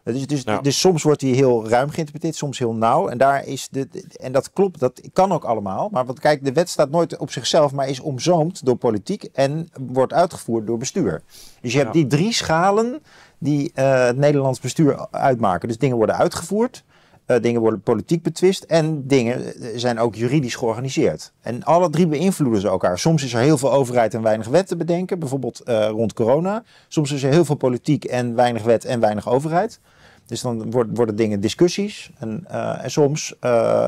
Dus, dus, soms wordt die heel ruim geïnterpreteerd, soms heel nauw. En, daar is de, en dat klopt, dat kan ook allemaal. Maar want kijk, de wet staat nooit op zichzelf, maar is omzoomd door politiek en wordt uitgevoerd door bestuur. Dus je hebt die drie schalen die eh, het Nederlands bestuur uitmaken. Dus dingen worden uitgevoerd. Eh, dingen worden politiek betwist en dingen zijn ook juridisch georganiseerd. En alle drie beïnvloeden ze elkaar. Soms is er heel veel overheid en weinig wet te bedenken, bijvoorbeeld eh, rond corona. Soms is er heel veel politiek en weinig wet en weinig overheid. Dus dan worden dingen discussies. En, eh, en soms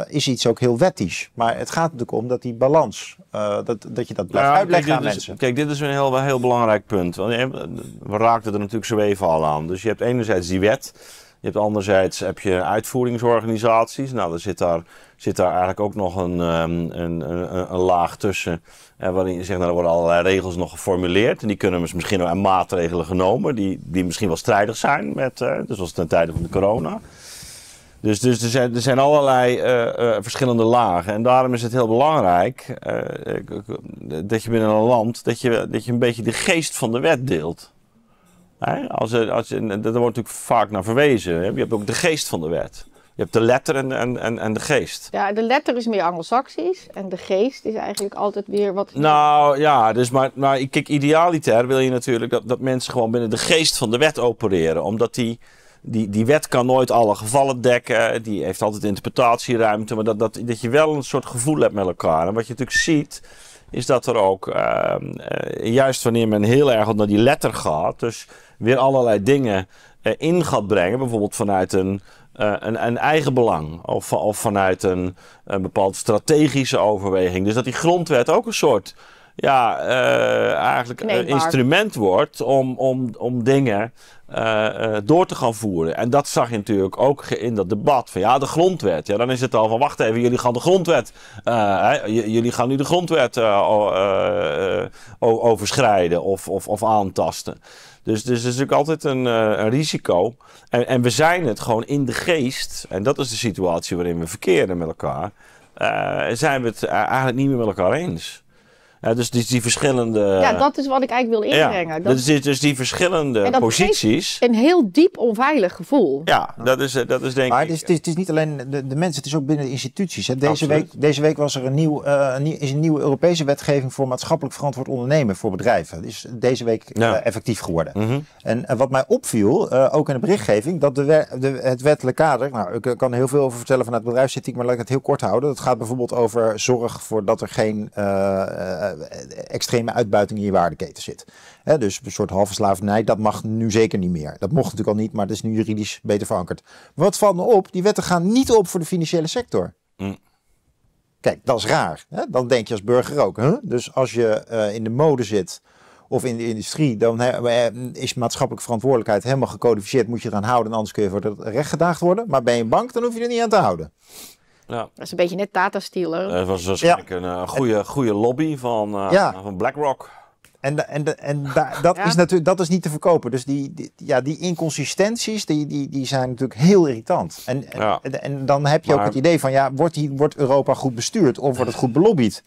is iets ook heel wettisch. Maar het gaat natuurlijk om dat die balans, dat, dat je dat blijft uitleggen kijk, aan mensen. kijk, dit is een heel, heel belangrijk punt. Want we raakten er natuurlijk zo even al aan. Dus je hebt enerzijds die wet. Je hebt anderzijds heb je uitvoeringsorganisaties. Nou, er zit daar, zit daar eigenlijk ook nog een, ehm, een, een, een laag tussen. En eh, waarin je zegt, nou, er worden allerlei regels nog geformuleerd. En die kunnen misschien wel maatregelen genomen, die, die misschien wel strijdig zijn met, eh, dus zoals ten tijde van de corona. Dus, dus er, zijn, er zijn allerlei eh, eh, verschillende lagen. En daarom is het heel belangrijk dat je binnen een land dat je, dat je een beetje de geest van de wet deelt. Hè? Als, als, daar wordt natuurlijk vaak naar verwezen. Hè? Je hebt ook de geest van de wet. Je hebt de letter en, en, en, de geest. Ja, de letter is meer anglo-saxisch en de geest is eigenlijk altijd weer wat... Nou ja, dus maar, maar kijk, idealiter wil je natuurlijk dat, dat mensen gewoon binnen de geest van de wet opereren. Omdat die, die, die wet kan nooit alle gevallen dekken, die heeft altijd interpretatieruimte. Maar dat, dat, dat je wel een soort gevoel hebt met elkaar. En wat je natuurlijk ziet, is dat er ook, ehm, eh, juist wanneer men heel erg naar die letter gaat, dus weer allerlei dingen eh, in gaat brengen, bijvoorbeeld vanuit een, eh, een, een, eigen belang of, of vanuit een, een bepaald strategische overweging. Dus dat die grondwet ook een soort ja, eh, eigenlijk een instrument wordt om, om, om dingen eh, eh, door te gaan voeren. En dat zag je natuurlijk ook in dat debat van ja, de grondwet. Ja, dan is het al van wacht even, jullie gaan de grondwet, jullie gaan nu de grondwet overschrijden of, of, of aantasten. Dus, dus is natuurlijk altijd een, een risico. En, en we zijn het gewoon in de geest, en dat is de situatie waarin we verkeren met elkaar, zijn we het eigenlijk niet meer met elkaar eens. Ja, dus die, die verschillende. Ja, dat is wat ik eigenlijk wil inbrengen. dat is, dus die verschillende posities. Een heel diep onveilig gevoel. Ja, dat is, eh, dat is denk maar ik. Maar het, het is, niet alleen de, de, mensen, het is ook binnen de instituties. Deze, week, deze week was er eh, een, nieuw, is een nieuwe Europese wetgeving voor maatschappelijk verantwoord ondernemen voor bedrijven. Dat is deze week eh, effectief geworden. Mhm. En wat mij opviel, ook in de berichtgeving, dat de, de het wettelijk kader. Nou, ik kan heel veel over vertellen vanuit bedrijfsetiek, maar laat ik het heel kort houden. dat gaat bijvoorbeeld over zorg voor dat er geen eh, extreme uitbuiting in je waardeketen zit. He, dus een soort halve slavernij, dat mag nu zeker niet meer. Dat mocht natuurlijk al niet, maar dat is nu juridisch beter verankerd. wat valt me op? Die wetten gaan niet op voor de financiële sector. Hm. Kijk, dat is raar. Dan denk je als burger ook. Dus als je eh, in de mode zit of in de industrie, dan eh, is maatschappelijke verantwoordelijkheid helemaal gecodificeerd. Moet je eraan houden, anders kun je voor het recht gedaagd worden. Maar bij een bank, dan hoef je er niet aan te houden. Ja. Dat is een beetje net Tata Steel. Dat was waarschijnlijk een eh, goede, goede lobby van, eh, van BlackRock. En, en, en dat, is natuurlijk, dat is niet te verkopen. Dus die, ja, die inconsistenties die, die, die zijn natuurlijk heel irritant. En, en, en, dan heb je ook het idee van, ja, wordt, die, wordt Europa goed bestuurd of wordt het goed belobbyd?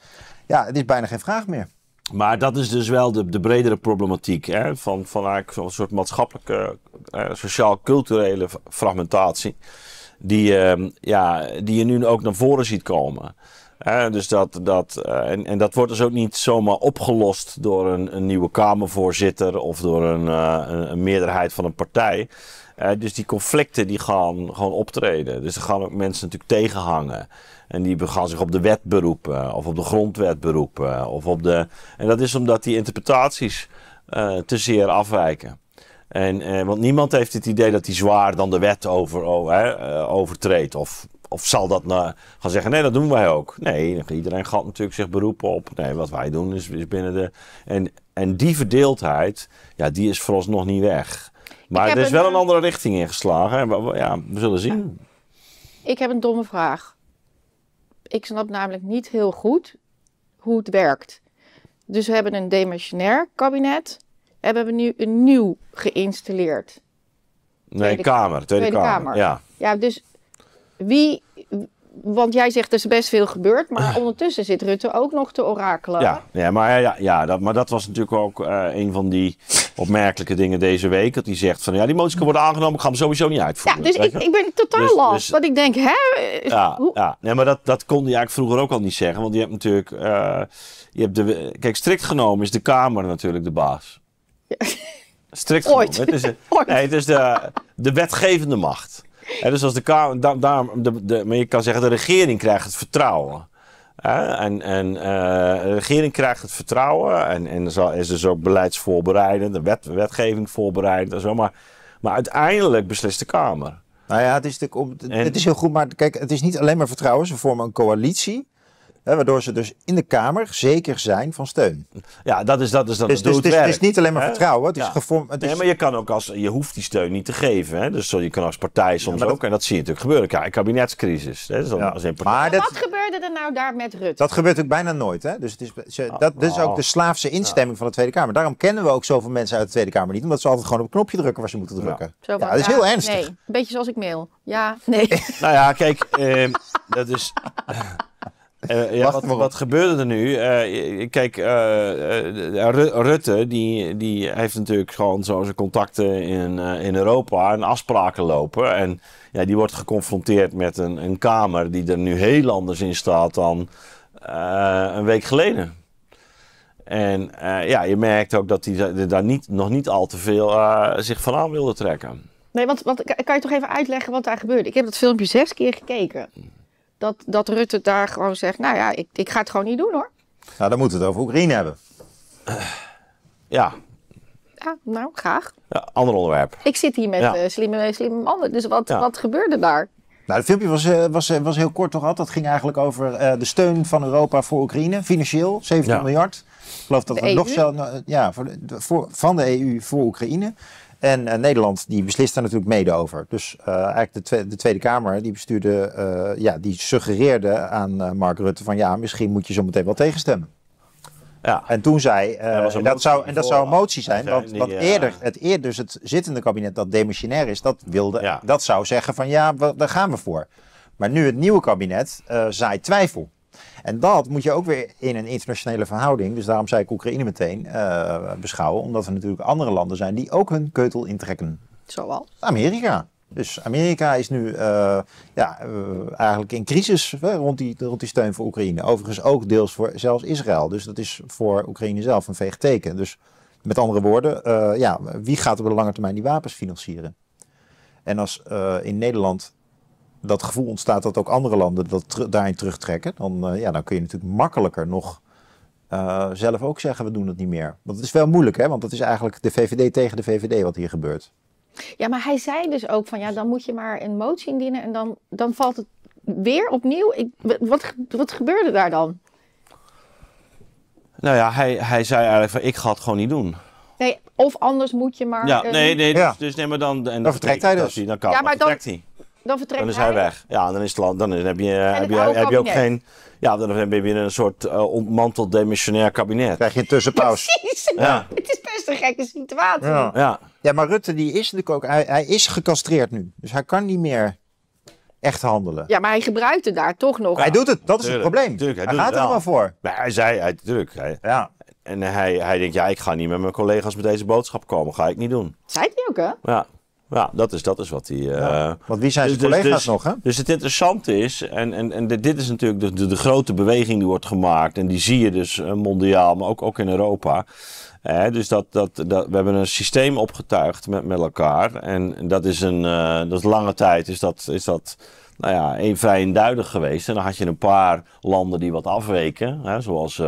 Ja, het is bijna geen vraag meer. Maar dat is dus wel de, de bredere problematiek hè? Van, van eigenlijk soort maatschappelijke, eh, sociaal-culturele fragmentatie die, ehm, ja, die je nu ook naar voren ziet komen. dus dat, dat, eh, en, en, dat wordt dus ook niet zomaar opgelost door een, een nieuwe Kamervoorzitter of door een, eh, een, een meerderheid van een partij. Eh, dus die conflicten die gaan gewoon optreden. Dus er gaan ook mensen natuurlijk tegenhangen. En die gaan zich op de wet beroepen, of op de grondwet beroepen. Of op de... En dat is omdat die interpretaties te zeer afwijken. En, eh, want niemand heeft het idee dat hij zwaar dan de wet over, oh, hè, eh, overtreedt. Of, of zal dat nou gaan zeggen, nee, dat doen wij ook. Nee, iedereen gaat natuurlijk zich beroepen op, nee, wat wij doen is, is binnen de... En, en die verdeeldheid, ja, die is voor ons nog niet weg. Maar er is wel een, een eh, andere richting ingeslagen. Ja, we zullen zien. Ik heb een domme vraag. Ik snap namelijk niet heel goed hoe het werkt. Dus we hebben een demissionair kabinet hebben we nu een nieuw geïnstalleerd. Nee, Tweede Kamer. Tweede, Kamer. Ja. ja, dus wie. Want jij zegt er is best veel gebeurd, maar ondertussen zit Rutte ook nog te orakelen. Ja, ja, maar, ja, ja dat, maar dat was natuurlijk ook uh, een van die opmerkelijke dingen deze week. Dat hij zegt van ja, die motie kan worden aangenomen, ik ga hem sowieso niet uitvoeren. Ja, dus ik, ik, ben totaal dus, last. Dus- want ik denk, hè? Ja, ja. Nee, maar dat, dat kon hij eigenlijk vroeger ook al niet zeggen. Want je hebt natuurlijk. Eh, je hebt de, kijk, strikt genomen is de Kamer natuurlijk de baas. Ooit. Het is, de, Nee, het is de, de wetgevende macht. dus als de Kamer, da, de, de, maar je kan zeggen, de regering krijgt het vertrouwen. en, en eh, de regering krijgt het vertrouwen en, en is dus ook beleidsvoorbereidend, de wet, wetgeving voorbereidend en zo. Maar, maar uiteindelijk beslist de Kamer. Nou ja, het is, het is heel goed, maar kijk, het is niet alleen maar vertrouwen. Ze vormen een coalitie. Hè, waardoor ze dus in de Kamer zeker zijn van steun. Ja, dat is dat. Is, dat dus, dus, het, is, het is niet alleen maar vertrouwen. Het is Het is... Nee, maar je kan ook als. Je hoeft die steun niet te geven. Hè? Dus je kan als partij soms ook. En dat zie je natuurlijk gebeuren. Kijk, kabinetscrisis. Hè? een partij... maar dat... Wat gebeurde er nou daar met Rutte? Dat gebeurt ook bijna nooit. Hè? Dus het is, ah, dat, is ook oh. de slaafse instemming van de Tweede Kamer. Daarom kennen we ook zoveel mensen uit de Tweede Kamer niet. Omdat ze altijd gewoon op een knopje drukken waar ze moeten drukken. Ja, dat is heel ernstig. Nee. Een beetje zoals ik mail. Ja, nee. nou ja, kijk. Ehm, dat is. Eh, ja, wat, wat, gebeurde er nu? Eh, kijk, eh, Rutte die, die heeft natuurlijk gewoon zo zijn contacten in, in Europa en afspraken lopen. En ja, die wordt geconfronteerd met een, een Kamer die er nu heel anders in staat dan een week geleden. En ja, je merkt ook dat hij daar niet, nog niet al te veel zich van aan wilde trekken. Nee, want, want kan je toch even uitleggen wat daar gebeurde? Ik heb dat filmpje zes keer gekeken dat, dat Rutte daar gewoon zegt, nou ja, ik, ik ga het gewoon niet doen hoor. Nou, dan moeten we het over Oekraïne hebben. Eh, ja. Ja, nou, graag. Ja, ander onderwerp. Ik zit hier met eh, slimme, slimme mannen, dus wat, wat gebeurde daar? Nou, het filmpje was, eh, was, was heel kort toch al. Dat ging eigenlijk over de steun van Europa voor Oekraïne, financieel, 17 miljard. Ik geloof dat de we nog e zelf, nou, ja, voor, voor, van de EU voor Oekraïne. En eh, Nederland die beslist daar natuurlijk mede over. Dus eh, eigenlijk de, de, Tweede Kamer die bestuurde, eh, ja, die suggereerde aan Mark Rutte van ja, misschien moet je zo meteen wel tegenstemmen. Ja. En toen zei, en dat, zou, en dat zou een motie zijn, want, eerder, het, eerder dus het zittende kabinet dat demissionair is, dat, wilde, dat zou zeggen van ja, daar gaan we voor. Maar nu het nieuwe kabinet zaait twijfel. En dat moet je ook weer in een internationale verhouding, dus daarom zei ik Oekraïne meteen, eh, beschouwen. Omdat er natuurlijk andere landen zijn die ook hun keutel intrekken. Zoals? Amerika. Dus Amerika is nu eh, ja, eh, eigenlijk in crisis rond, die, rond die steun voor Oekraïne. Overigens ook deels voor zelfs Israël. Dus dat is voor Oekraïne zelf een veeg teken. Dus met andere woorden, ja, wie gaat op de lange termijn die wapens financieren? En als in Nederland dat gevoel ontstaat dat ook andere landen dat daarin terugtrekken, dan, eh, ja, dan kun je natuurlijk makkelijker nog eh, zelf ook zeggen: we doen het niet meer. Want het is wel moeilijk, hè? want dat is eigenlijk de VVD tegen de VVD wat hier gebeurt. Ja, maar hij zei dus ook van ja, dan moet je maar een motie indienen en dan, dan valt het weer opnieuw. Ik, wat, wat gebeurde daar dan? Nou ja, hij, hij zei eigenlijk van ik ga het gewoon niet doen. Nee, of anders moet je maar. Ja, nee, nee, dus, dus neem maar dan. En dan, vertrekt hij dus. Dan, kan, ja, maar dan, vertrekt hij. Dan vertrekt dan is hij, weg. Ja, dan, is land, dan heb, je, heb, je, heb je ook geen. Ja, dan ben je een soort uh, ontmanteld demissionair kabinet. Krijg je een tussenpauze. Precies. Ja. Het is best een gekke situatie. Ja. ja. maar Rutte die is natuurlijk ook. Hij, hij is gecastreerd nu. Dus hij kan niet meer echt handelen. Ja, maar hij gebruikt het daar toch nog. hij doet het, dat is het probleem. Tuurlijk, hij, gaat het er wel voor. hij zei, hij, tuurlijk. ja. En hij, hij denkt, ja, ik ga niet met mijn collega's met deze boodschap komen. Ga ik niet doen. Zei hij ook, hè? Ja. Ja, dat is, dat is wat hij. Ja, eh, want wie zijn dus, zijn dus collega's dus nog? Hè? Dus het interessante is, en, en, en dit is natuurlijk de, de, grote beweging die wordt gemaakt. En die zie je dus eh, mondiaal, maar ook, ook in Europa. Eh, dus dat, dat, dat, we hebben een systeem opgetuigd met, met elkaar. En dat is een eh, dat is lange tijd is dat, is dat nou ja, een, vrij eenduidig geweest. En dan had je een paar landen die wat afweken, hè, zoals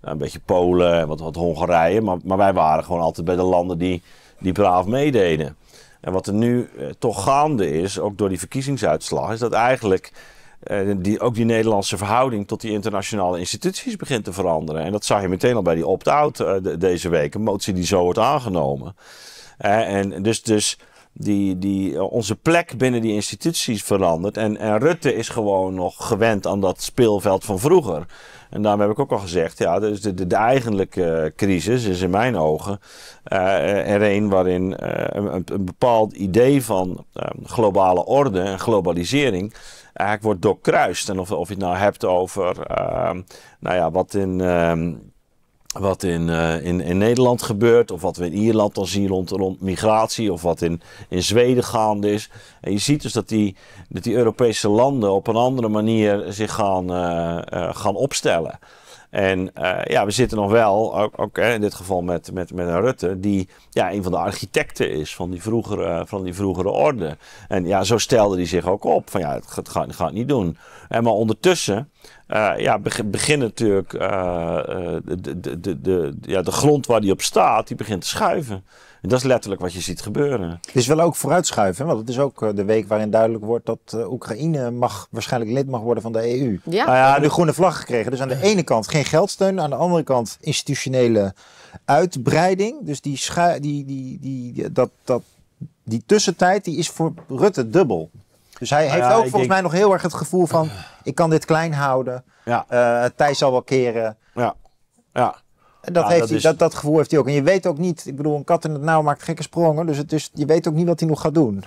een beetje Polen en wat, wat Hongarije. Maar, maar wij waren gewoon altijd bij de landen die, die braaf meededen. En wat er nu eh, toch gaande is, ook door die verkiezingsuitslag, is dat eigenlijk eh, die, ook die Nederlandse verhouding tot die internationale instituties begint te veranderen. En dat zag je meteen al bij die opt-out eh, deze week, een motie die zo wordt aangenomen. en dus. dus die, die, onze plek binnen die instituties verandert. En, en Rutte is gewoon nog gewend aan dat speelveld van vroeger. En daarom heb ik ook al gezegd, ja, dus de, de, eigenlijke eh, crisis is in mijn ogen uh, er een waarin eh, een, een, bepaald idee van ehm, globale orde en globalisering eigenlijk wordt doorkruist. En of, of je het nou hebt over ehm, nou ja, wat in ehm, wat in, eh, in, in Nederland gebeurt, of wat we in Ierland dan zien rond, rond migratie, of wat in, in Zweden gaande is. En je ziet dus dat die, dat die Europese landen op een andere manier zich gaan, eh, eh, gaan opstellen. En ja, we zitten nog wel, ook, ook in dit geval met, met, met Rutte, die ja, een van de architecten is van die, vroegere, van die vroegere orde. En ja, zo stelde hij zich ook op, van ja, het gaat, het gaat niet doen. En maar ondertussen uh, ja, begint natuurlijk eh, eh, de, de, de, de, ja, de grond waar die op staat, die begint te schuiven. En dat is letterlijk wat je ziet gebeuren. Het is wel ook vooruitschuiven, want het is ook de week waarin duidelijk wordt dat Oekraïne mag, waarschijnlijk lid mag worden van de EU. Ja. Nou ja, de groene vlag gekregen. Dus aan de ene kant geen geldsteun, aan de andere kant institutionele uitbreiding. Dus die, die, die, die, dat, dat, die tussentijd die is voor Rutte dubbel. Dus hij nou heeft ook volgens mij nog heel erg het gevoel van... ik kan dit klein houden. Ja. Eh, Thijs zal wel keren. Ja. ja. En dat, heeft hij, dat, dat, gevoel heeft hij ook. En je weet ook niet, ik bedoel, een kat in het nauw maakt gekke sprongen. Dus, het is, je weet ook niet wat hij nog gaat doen.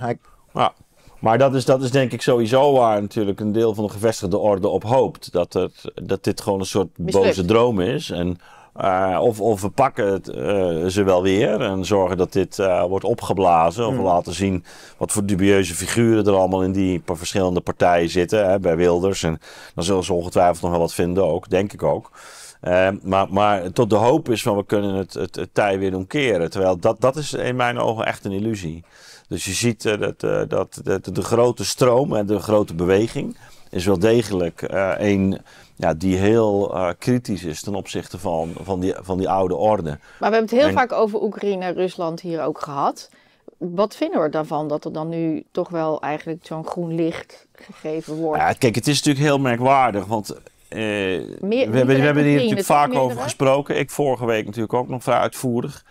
Ja. Maar dat is, dat is denk ik sowieso waar natuurlijk een deel van de gevestigde orde op hoopt. Dat, dat dit gewoon een soort boze droom is. En eh, of, we pakken het, eh, ze wel weer en zorgen dat dit eh, wordt opgeblazen. Of we mm. laten zien wat voor dubieuze figuren er allemaal in die verschillende partijen zitten. Hè, bij Wilders. En dan zullen ze ongetwijfeld nog wel wat vinden ook, denk ik ook. maar, maar tot de hoop is van we kunnen het, het, tij weer omkeren. Terwijl dat, dat is in mijn ogen echt een illusie. Dus je ziet dat, dat, de grote stroom en de grote beweging is wel degelijk één ja, die heel eh, kritisch is ten opzichte van, van, die, van die oude orde. Maar we hebben het heel vaak over Oekraïne en Rusland hier ook gehad. Wat vinden we ervan dat er dan nu toch wel eigenlijk zo'n groen licht gegeven wordt? Ja, kijk, het is natuurlijk heel merkwaardig, want eh, we, hebben, we hebben hier natuurlijk vaak over gesproken. Ik vorige week natuurlijk ook nog vrij uitvoerig.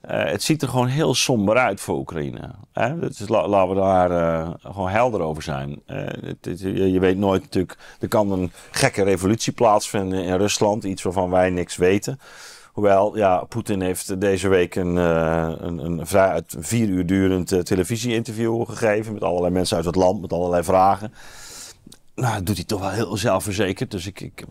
Eh, het ziet er gewoon heel somber uit voor Oekraïne. Hè? laten we daar eh, gewoon helder over zijn. Eh, je, weet nooit natuurlijk, er kan een gekke revolutie plaatsvinden in Rusland, iets waarvan wij niks weten. Hoewel, ja, Poetin heeft deze week een, een, een vier uur durend televisieinterview gegeven met allerlei mensen uit het land, met allerlei vragen. Nou, doet hij toch wel heel zelfverzekerd. Dus ik, ik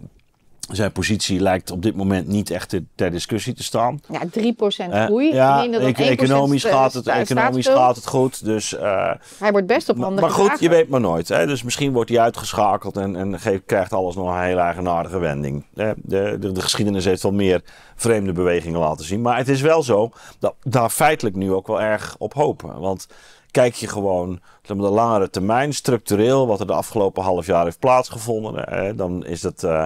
zijn positie lijkt op dit moment niet echt ter, discussie te staan. Ja, 3% groei. ja, ik dat economisch, eh, gaat het, economisch gaat het goed. Dus, eh, Hij wordt best op andere Maar goed, je weet maar nooit. Hè? Dus misschien wordt hij uitgeschakeld en, en krijgt alles nog een heel eigenaardige wending. De, de, de, geschiedenis heeft wel meer vreemde bewegingen laten zien. Maar het is wel zo dat daar feitelijk nu ook wel erg op hopen. Want kijk je gewoon de langere termijn, structureel, wat er de afgelopen half jaar heeft plaatsgevonden, hè, dan is dat. Eh,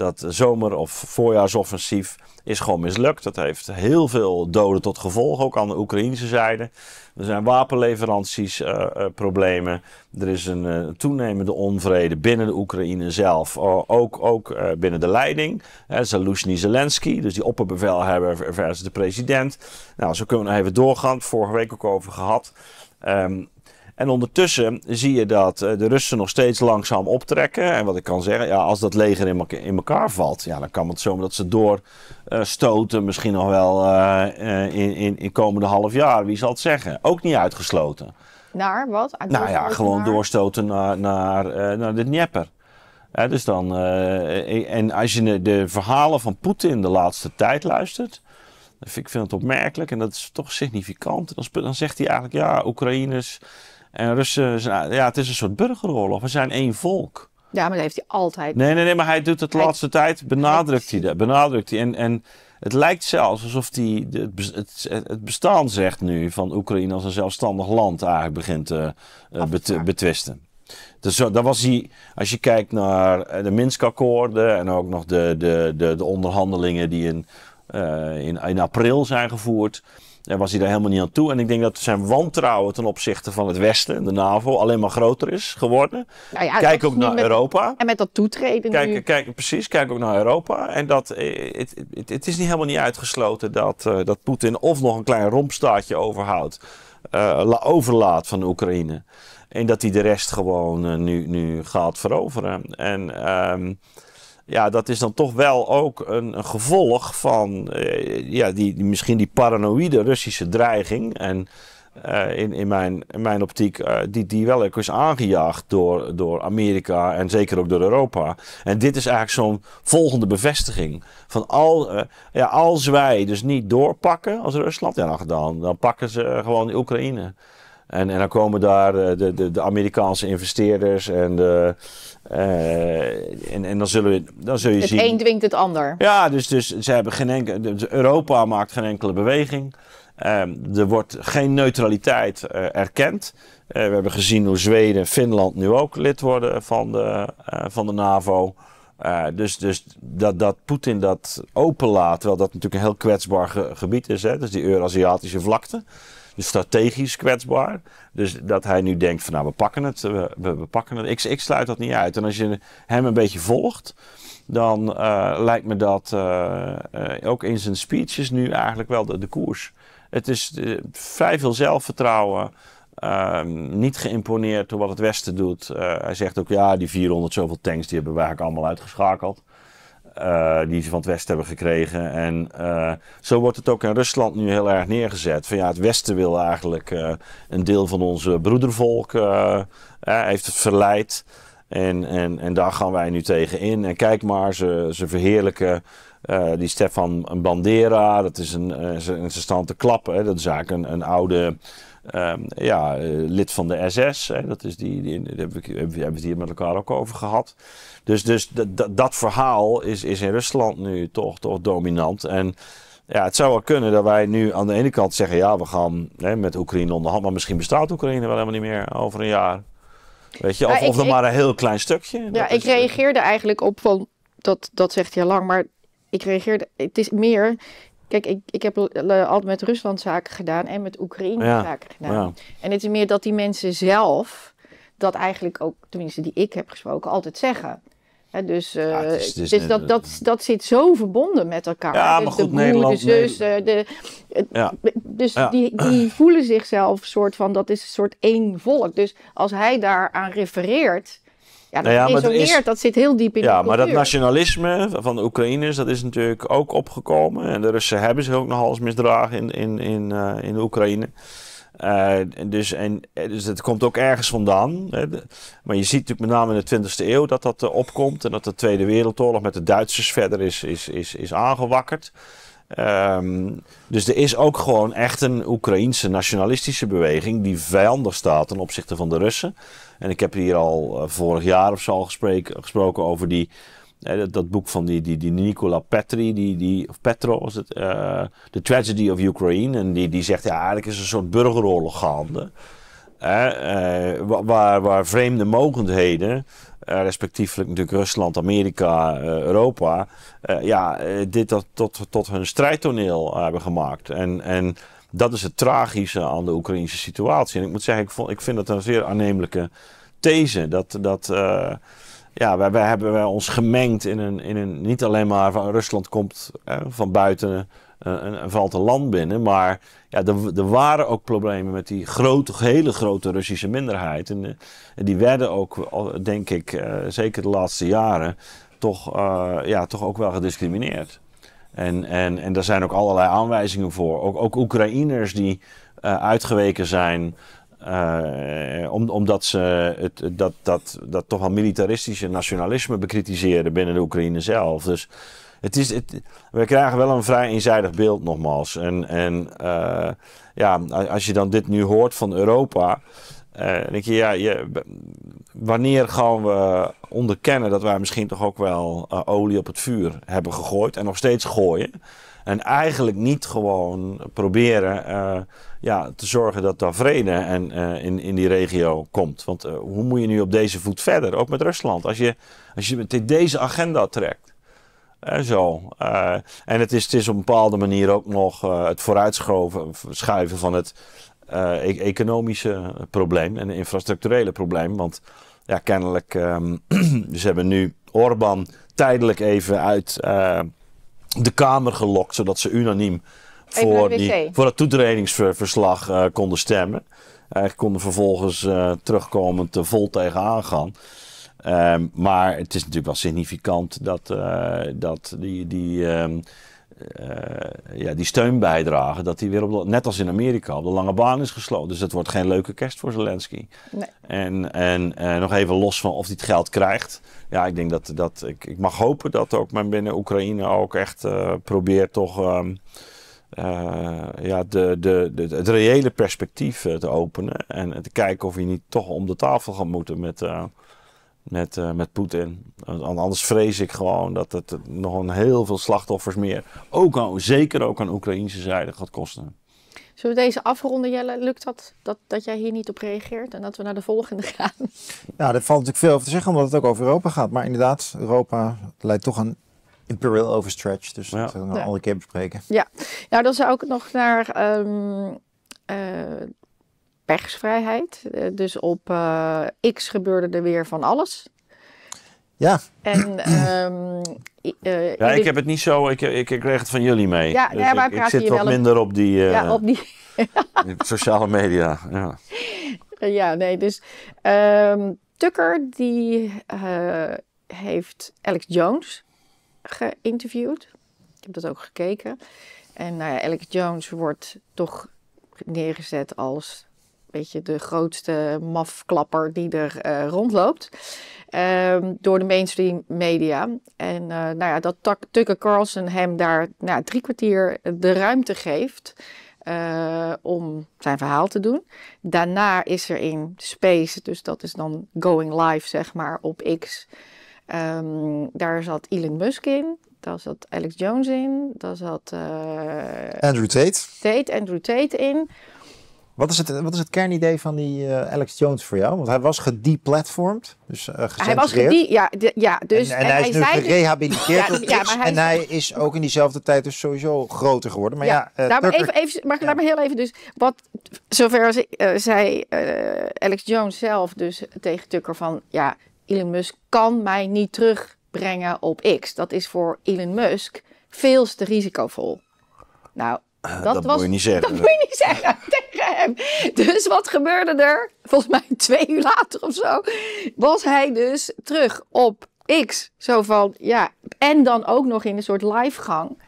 dat zomer- of voorjaarsoffensief is gewoon mislukt. Dat heeft heel veel doden tot gevolg, ook aan de Oekraïnse zijde. Er zijn wapenleveranties, eh, eh, problemen. Er is een eh, toenemende onvrede binnen de Oekraïne zelf. ook ook binnen de leiding. Zelensky, Zelensky, dus die opperbevelhebber versus de president. Nou, zo kunnen we even doorgaan. Vorige week ook over gehad. Um, en ondertussen zie je dat eh, de Russen nog steeds langzaam optrekken. En wat ik kan zeggen, ja, als dat leger in, in elkaar valt, ja, dan kan het zo dat ze doorstoten. Eh, misschien nog wel eh, in, in, in komende half jaar. Wie zal het zeggen? Ook niet uitgesloten. Naar wat? nou ja, gewoon doorstoten naar, naar, naar de Dnieper. dus dan, en als je de verhalen van Poetin de laatste tijd luistert, dan vind ik vind het opmerkelijk en dat is toch significant. dan zegt hij eigenlijk, ja, Oekraïners, en Russen, ja, het is een soort burgeroorlog. We zijn één volk. Ja, maar dat heeft hij altijd. Nee, nee, nee, maar hij doet het de laatste tijd, benadrukt hij dat. Benadrukt hij. En, en het lijkt zelfs alsof hij het, bestaan zegt nu van Oekraïne als een zelfstandig land eigenlijk begint te eh, betwisten. Dus dat was hij, als je kijkt naar eh, de Minsk-akkoorden en ook nog de, de, de, de onderhandelingen die in, eh, in, in april zijn gevoerd en was hij daar helemaal niet aan toe. En ik denk dat zijn wantrouwen ten opzichte van het Westen, de NAVO, alleen maar groter is geworden. Nou kijk ook naar Europa. En met dat toetreden. Kijk, nu. kijk, precies, kijk ook naar Europa. En dat, eh, het, het, het is niet helemaal niet uitgesloten dat, eh, dat Poetin of nog een klein rompstaatje overhoudt, eh, overlaat van Oekraïne. En dat hij de rest gewoon nu, nu gaat veroveren. En. Ehm, ja, dat is dan toch wel ook een, een gevolg van eh, ja, die, die, misschien die paranoïde Russische dreiging. En eh, in, in, mijn, in mijn optiek, eh, die, die wel ook is aangejaagd door, door Amerika en zeker ook door Europa. En dit is eigenlijk zo'n volgende bevestiging. Van al, ja, als wij dus niet doorpakken als Rusland, ja, dan, dan pakken ze gewoon Oekraïne. En, en dan komen daar eh, de, de, de Amerikaanse investeerders en, de, eh, en, dan, zullen we, dan zul je zien... Het een dwingt het ander. Ja, dus, dus ze hebben geen enkele, Europa maakt geen enkele beweging. Ehm, er wordt geen neutraliteit eh, erkend. we hebben gezien hoe Zweden en Finland nu ook lid worden van de, van de NAVO. dus, dus dat, dat Poetin dat openlaat, terwijl dat natuurlijk een heel kwetsbaar gebied is, hè, dus die Eurasiatische vlakte. Dus strategisch kwetsbaar. Dus dat hij nu denkt van nou we pakken het, we, we, pakken het. Ik, sluit dat niet uit. En als je hem een beetje volgt, dan eh, lijkt me dat eh, eh, ook in zijn speeches nu eigenlijk wel de, koers. Het is vrij veel zelfvertrouwen. Ehm, niet geïmponeerd door wat het Westen doet. hij zegt ook, ja, die 400 zoveel tanks die hebben we eigenlijk allemaal uitgeschakeld. Eh, die ze van het Westen hebben gekregen. En eh, zo wordt het ook in Rusland nu heel erg neergezet. Van ja, het Westen wil eigenlijk eh, een deel van onze broedervolk, heeft het verleid. En, en, en daar gaan wij nu tegen in. En kijk maar, ze, ze verheerlijken die Stefan Bandera. Dat is een, ze, ze staan te klappen. Hè. Dat is eigenlijk een, een oude. Ehm, ja, lid van de SS, hè. dat is die, die, die, die hebben we het hier met elkaar ook over gehad. Dus, dus dat verhaal is, is in Rusland nu toch, toch dominant. En ja, het zou wel kunnen dat wij nu aan de ene kant zeggen: ja, we gaan hè, met Oekraïne onderhandelen. Maar misschien bestaat Oekraïne wel helemaal niet meer over een jaar. Weet je, of, ja, nou, of dan maar een heel klein stukje. Ja, ik eh, reageerde eigenlijk op van. Dat, dat zegt hij lang, maar ik reageerde. Het is meer. Kijk, ik, ik heb altijd met Rusland zaken gedaan en met Oekraïne zaken gedaan. En het is meer dat die mensen zelf dat eigenlijk ook, tenminste die ik heb gesproken, altijd zeggen dus, eh, is, dus dat, dat, dat zit zo verbonden met elkaar. Ja, dus maar goed, de Dus ja. Die, die voelen zichzelf soort van, dat is een soort één volk. Dus als hij daaraan refereert, ja, dat nou resoneert, is, dat zit heel diep in ja, de cultuur. Ja, maar dat nationalisme van de Oekraïners, dat is natuurlijk ook opgekomen. En de Russen hebben zich ook nogal eens misdragen in, in, in, eh, in Oekraïne. Uh, dus, en, eh, dus het komt ook ergens vandaan. Hè. Maar je ziet natuurlijk met name in de 20e eeuw dat dat eh, opkomt. En dat de Tweede Wereldoorlog met de Duitsers verder is, is, is, is aangewakkerd. Ehm, dus er is ook gewoon echt een Oekraïense nationalistische beweging die vijandig staat ten opzichte van de Russen. En ik heb hier al vorig jaar of zo al gesproken over die eh, dat, dat, boek van die, die, die Nicola Petri, die, die, of Petro was het, eh, The Tragedy of Ukraine. En die, die zegt, ja, eigenlijk is een soort burgeroorlog gaande. Eh, waar, waar vreemde mogendheden, respectievelijk natuurlijk Rusland, Amerika, Europa, ja, dit tot, tot, tot hun strijdtoneel hebben gemaakt. En, en dat is het tragische aan de Oekraïnse situatie. En ik moet zeggen, ik, vond, ik vind dat een zeer aannemelijke these. Dat, dat ja, wij, hebben wij ons gemengd in een, in een. Niet alleen maar van Rusland komt van buiten eh, en, valt een land binnen. Maar ja, er, er, waren ook problemen met die grote, hele grote Russische minderheid. En, eh, die werden ook, denk ik, eh, zeker de laatste jaren, toch, ja, toch ook wel gediscrimineerd. En, en, en daar zijn ook allerlei aanwijzingen voor. Ook, ook Oekraïners die uitgeweken zijn eh, omdat ze het, dat, dat, dat toch wel militaristische nationalisme bekritiseerden binnen de Oekraïne zelf. Dus het is, we krijgen wel een vrij eenzijdig beeld nogmaals. En, en eh, ja, als je dan dit nu hoort van Europa. Uh, denk je, ja, je, wanneer gaan we onderkennen dat wij misschien toch ook wel olie op het vuur hebben gegooid en nog steeds gooien? En eigenlijk niet gewoon proberen eh, ja, te zorgen dat daar vrede en, eh, in, in die regio komt. Want eh, hoe moet je nu op deze voet verder? Ook met Rusland. Als je, als je met deze agenda trekt. En zo. en het is, het is op een bepaalde manier ook nog het vooruitschuiven van het e-, economische probleem en infrastructurele probleem. Want ja, kennelijk, um, ze hebben nu Orbán tijdelijk even uit de Kamer gelokt, zodat ze unaniem voor, die, voor het toetredingsverslag eh, konden stemmen. Eigenlijk konden vervolgens uh, terugkomend eh, vol tegenaan gaan. Ehm, maar het is natuurlijk wel significant dat, dat die, die ehm, eh, ja, die bijdragen, dat die weer op de, net als in Amerika op de lange baan is gesloten. Dus dat wordt geen leuke kerst voor Zelensky. Nee. En, en nog even los van of hij het geld krijgt. Ja, ik denk dat, dat ik, ik mag hopen dat ook men binnen Oekraïne ook echt eh, probeert toch ehm, eh, ja, de, de, de, het reële perspectief te openen. En te kijken of je niet toch om de tafel gaat moeten met met, eh, met Poetin. Anders vrees ik gewoon dat het nog een heel veel slachtoffers meer, ook al zeker ook aan Oekraïnse zijde, gaat kosten. Zullen we deze afronden, Jelle? Lukt dat, dat, dat jij hier niet op reageert en dat we naar de volgende gaan? Ja, dat valt natuurlijk veel over te zeggen, omdat het ook over Europa gaat. Maar inderdaad, Europa leidt toch een imperial overstretch. Dus dat zullen we een ja. andere keer bespreken. Ja, nou dan zou ik nog naar... Ehm, eh, persvrijheid. Eh, dus op eh, X gebeurde er weer van alles. Ja. En, um, ja, ik heb het niet zo, ik, ik, ik kreeg het van jullie mee. Ja, dus maar ik, zit wat minder op die, ja, op die... sociale media. Ja. ja, nee, dus ehm, Tucker die heeft Alex Jones geïnterviewd. Ik heb dat ook gekeken. En nou ja, Alex Jones wordt toch neergezet als beetje de grootste mafklapper die er eh, rondloopt. Ehm, door de mainstream media. En eh, nou ja, dat Tucker Carlson hem daar na nou, drie kwartier de ruimte geeft. Eh, om zijn verhaal te doen. Daarna is er in Space, dus dat is dan going live zeg maar op X. Ehm, daar zat Elon Musk in. Daar zat Alex Jones in. Daar zat. Andrew Tate. Tate, Andrew Tate in. Wat is, het, wat is het kernidee van die eh, Alex Jones voor jou? Want hij was gedeplatformd. dus uh, Hij was gedie, ja, ja, dus... En, hij is nu gerehabiliteerd en hij is ook in diezelfde tijd dus sowieso groter geworden. Maar ja, ja uh, even, even, maar heel even dus... Wat, zover als, zei Alex Jones zelf dus tegen Tucker van... Ja, Elon Musk kan mij niet terugbrengen op X. Dat is voor Elon Musk veel te risicovol. Nou, ah, dat, was, moet je niet zeggen. Dat moet je niet zeggen. Dus wat gebeurde er? Volgens mij twee uur later of zo. Was hij dus terug op X. Zo van, ja. En dan ook nog in een soort livegang.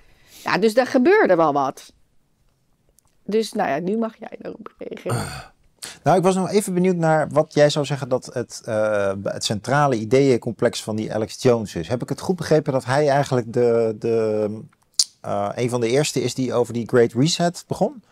Ja, dus daar gebeurde wel wat. Dus nou ja, nu mag jij erop reageren. Ah. nou, ik was nog even benieuwd naar wat jij zou zeggen dat het, uh, het centrale ideeëncomplex van die Alex Jones is. Heb ik het goed begrepen dat hij eigenlijk de, de, eh, een van de eerste is die over die Great Reset begon?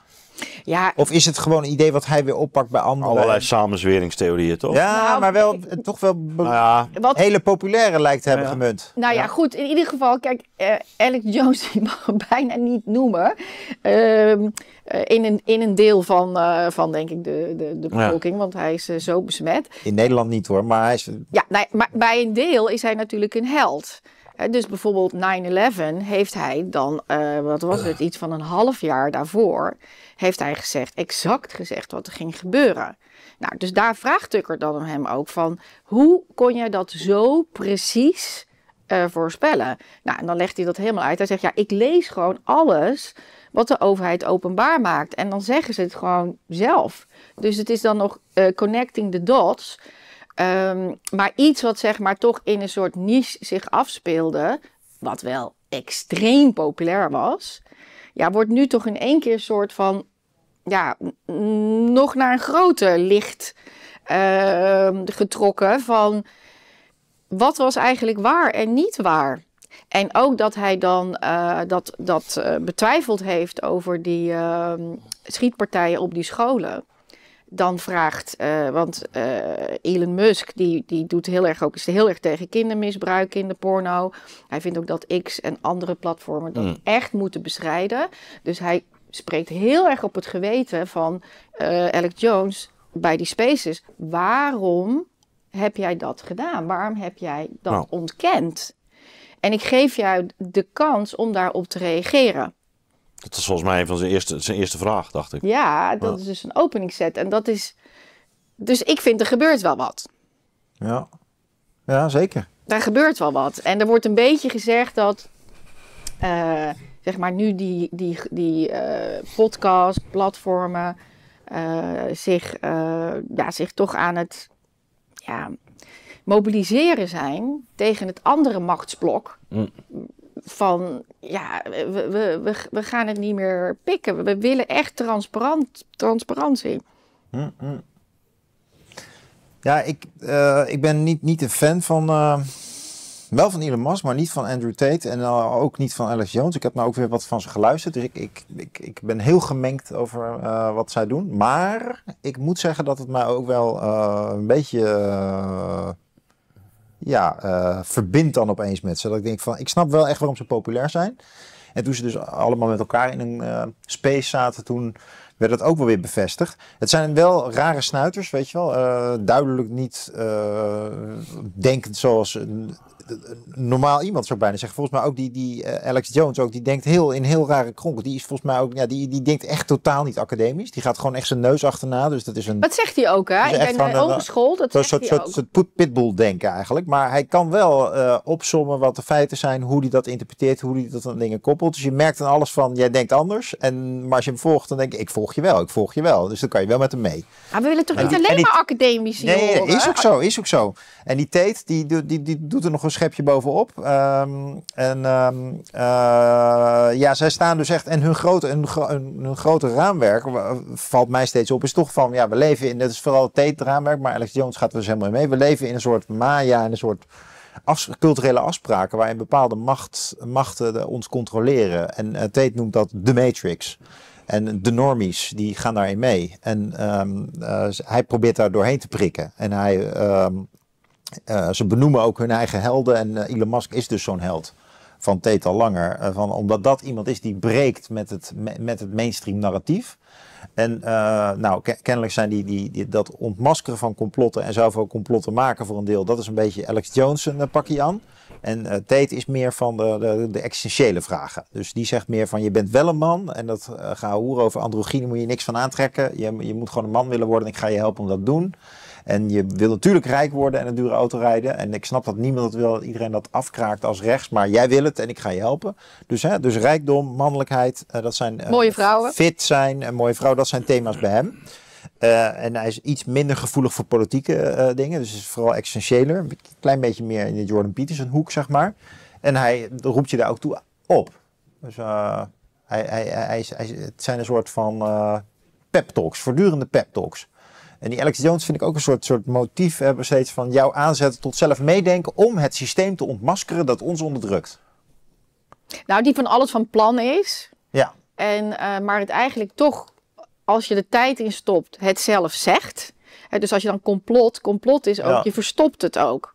Ja. Of is het gewoon een idee wat hij weer oppakt bij anderen? Allerlei samenzweringstheorieën, toch? Ja, nou, maar wel, eh, toch wel nou wat, hele populaire lijkt te hebben gemunt. Nou ja, goed. In ieder geval, kijk, uh, Alex Jones die mag bijna niet noemen. Ehm, eh, in, een, in een deel van, van denk ik, de, de, de bevolking. Want hij is zo besmet. In Nederland niet hoor, maar hij is... Ja, nee, nou maar bij een deel is hij natuurlijk een held dus bijvoorbeeld 9-11 heeft hij dan, eh, wat was het, iets van een half jaar daarvoor, heeft hij gezegd, exact gezegd wat er ging gebeuren. Nou, dus daar vraagt Tucker dan hem ook van, hoe kon jij dat zo precies eh, voorspellen? Nou, en dan legt hij dat helemaal uit. Hij zegt, ja, ik lees gewoon alles wat de overheid openbaar maakt. En dan zeggen ze het gewoon zelf. Dus het is dan nog eh, connecting the dots. Ehm, maar iets wat zeg maar toch in een soort niche zich afspeelde, wat wel extreem populair was, ja, wordt nu toch in één keer een soort van, ja, nog naar een groter licht ehm, getrokken van wat was eigenlijk waar en niet waar. En ook dat hij dan eh, dat, dat uh, betwijfeld heeft over die ehm, schietpartijen op die scholen dan vraagt. Eh, want eh, Elon Musk die, die doet heel erg ook, is heel erg tegen kindermisbruik, in de porno. Hij vindt ook dat X en andere platformen dat hmm. echt moeten bestrijden. Dus hij spreekt heel erg op het geweten van uh, eh, Alec Jones bij die spaces. Waarom heb jij dat gedaan? Waarom heb jij dat nou. ontkend? En ik geef jou de kans om daarop te reageren. Dat is volgens mij een van zijn eerste, zijn eerste vraag, dacht ik. Ja, dat is dus een openingsset. En dat is. Dus ik vind er gebeurt wel wat. Ja, ja zeker. Er gebeurt wel wat. En er wordt een beetje gezegd dat. Eh, zeg maar nu die, die, die uh, eh, podcast, platformen. Eh, zich, ja, zich toch aan het ja, mobiliseren zijn tegen het andere machtsblok. Mm van ja, we, we, we, gaan het niet meer pikken. We willen echt transparant, transparantie. Mm, mm. Ja, ik, eh, ik ben niet, niet een fan van. Eh, wel van Elon Musk, maar niet van Andrew Tate en eh, ook niet van Alex Jones. Ik heb nou ook weer wat van ze geluisterd, dus ik, ik, ik, ik ben heel gemengd over wat zij doen. Maar ik moet zeggen dat het mij ook wel een beetje ja, eh, verbind verbindt dan opeens met ze. Dat ik denk van, ik snap wel echt waarom ze populair zijn. En toen ze dus allemaal met elkaar in een eh, space zaten, toen werd dat ook wel weer bevestigd. Het zijn wel rare snuiters, weet je wel. Eh, duidelijk niet denkend zoals normaal iemand zou ik bijna zeggen. Volgens mij ook die, die eh, Alex Jones ook, die denkt heel in heel rare kronkel. Die is volgens mij ook, ja, die, die denkt echt totaal niet academisch. Die gaat gewoon echt zijn neus achterna. Dus dat is een. Wat zegt hij ook, hè? Ik ben hogeschool. Dat is eh, een eh, soort, soort pitbull denken eigenlijk. Maar hij kan wel uh, opsommen wat de feiten zijn, hoe hij dat interpreteert, hoe hij dat aan dingen koppelt. Dus je merkt dan alles van, jij denkt anders. En, maar als je hem volgt, dan denk ik, ik volg je wel, ik volg je wel. Dus dan kan je wel met hem mee. Maar ah, we willen toch niet alleen maar academisch nee, Nee, is ook zo, is ook zo. En die Tate, die, die, die, die doet er nog eens je bovenop. Ehm, en ehm, eh, ja, zij staan dus echt. En hun grote, hun, hun, grote raamwerk valt mij steeds op. Is toch van ja, we leven in. Dat is vooral het Tate raamwerk, maar Alex Jones gaat er dus helemaal mee. We leven in een soort Maya, en een soort af, culturele afspraken waarin bepaalde macht, machten ons controleren. En eh, Tate noemt dat de Matrix. En de normies, die gaan daarin mee. En ehm, eh, hij probeert daar doorheen te prikken. En hij eh, ze benoemen ook hun eigen helden en eh, Elon Musk is dus zo'n held van Teta Langer. Eh, van, omdat dat iemand is die breekt met het, met het mainstream narratief. En nou, kennelijk zijn die, die, dat ontmaskeren van complotten en zelf ook complotten maken voor een deel, dat is een beetje Alex Jones een pakje aan. En uh, Tate is meer van de, de, de, existentiële vragen. Dus die zegt meer van je bent wel een man en dat uh, ga hoeren over androgyne moet je niks van aantrekken. Je, je moet gewoon een man willen worden en ik ga je helpen om dat te doen. En je wil natuurlijk rijk worden en een dure auto rijden. En ik snap dat niemand dat wil, iedereen dat afkraakt als rechts. Maar jij wil het en ik ga je helpen. Dus, hè, dus rijkdom, mannelijkheid, eh, dat zijn... Eh, mooie vrouwen. Fit zijn, een mooie vrouw, dat zijn thema's bij hem. Eh, en hij is iets minder gevoelig voor politieke dingen. Dus is vooral essentiëler. Een klein beetje meer in de Jordan Peterson hoek, zeg maar. En hij roept je daar ook toe op. Dus hij, hij, hij, het zijn een soort van pep talks, voortdurende pep talks. En die Alex Jones vind ik ook een soort, soort motief hebben steeds van jou aanzetten tot zelf meedenken om het systeem te ontmaskeren dat ons onderdrukt. Nou, die van alles van plan is. Ja. En, eh, maar het eigenlijk toch, als je de tijd in stopt, het zelf zegt. dus als je dan complot, complot is ook, je verstopt het ook.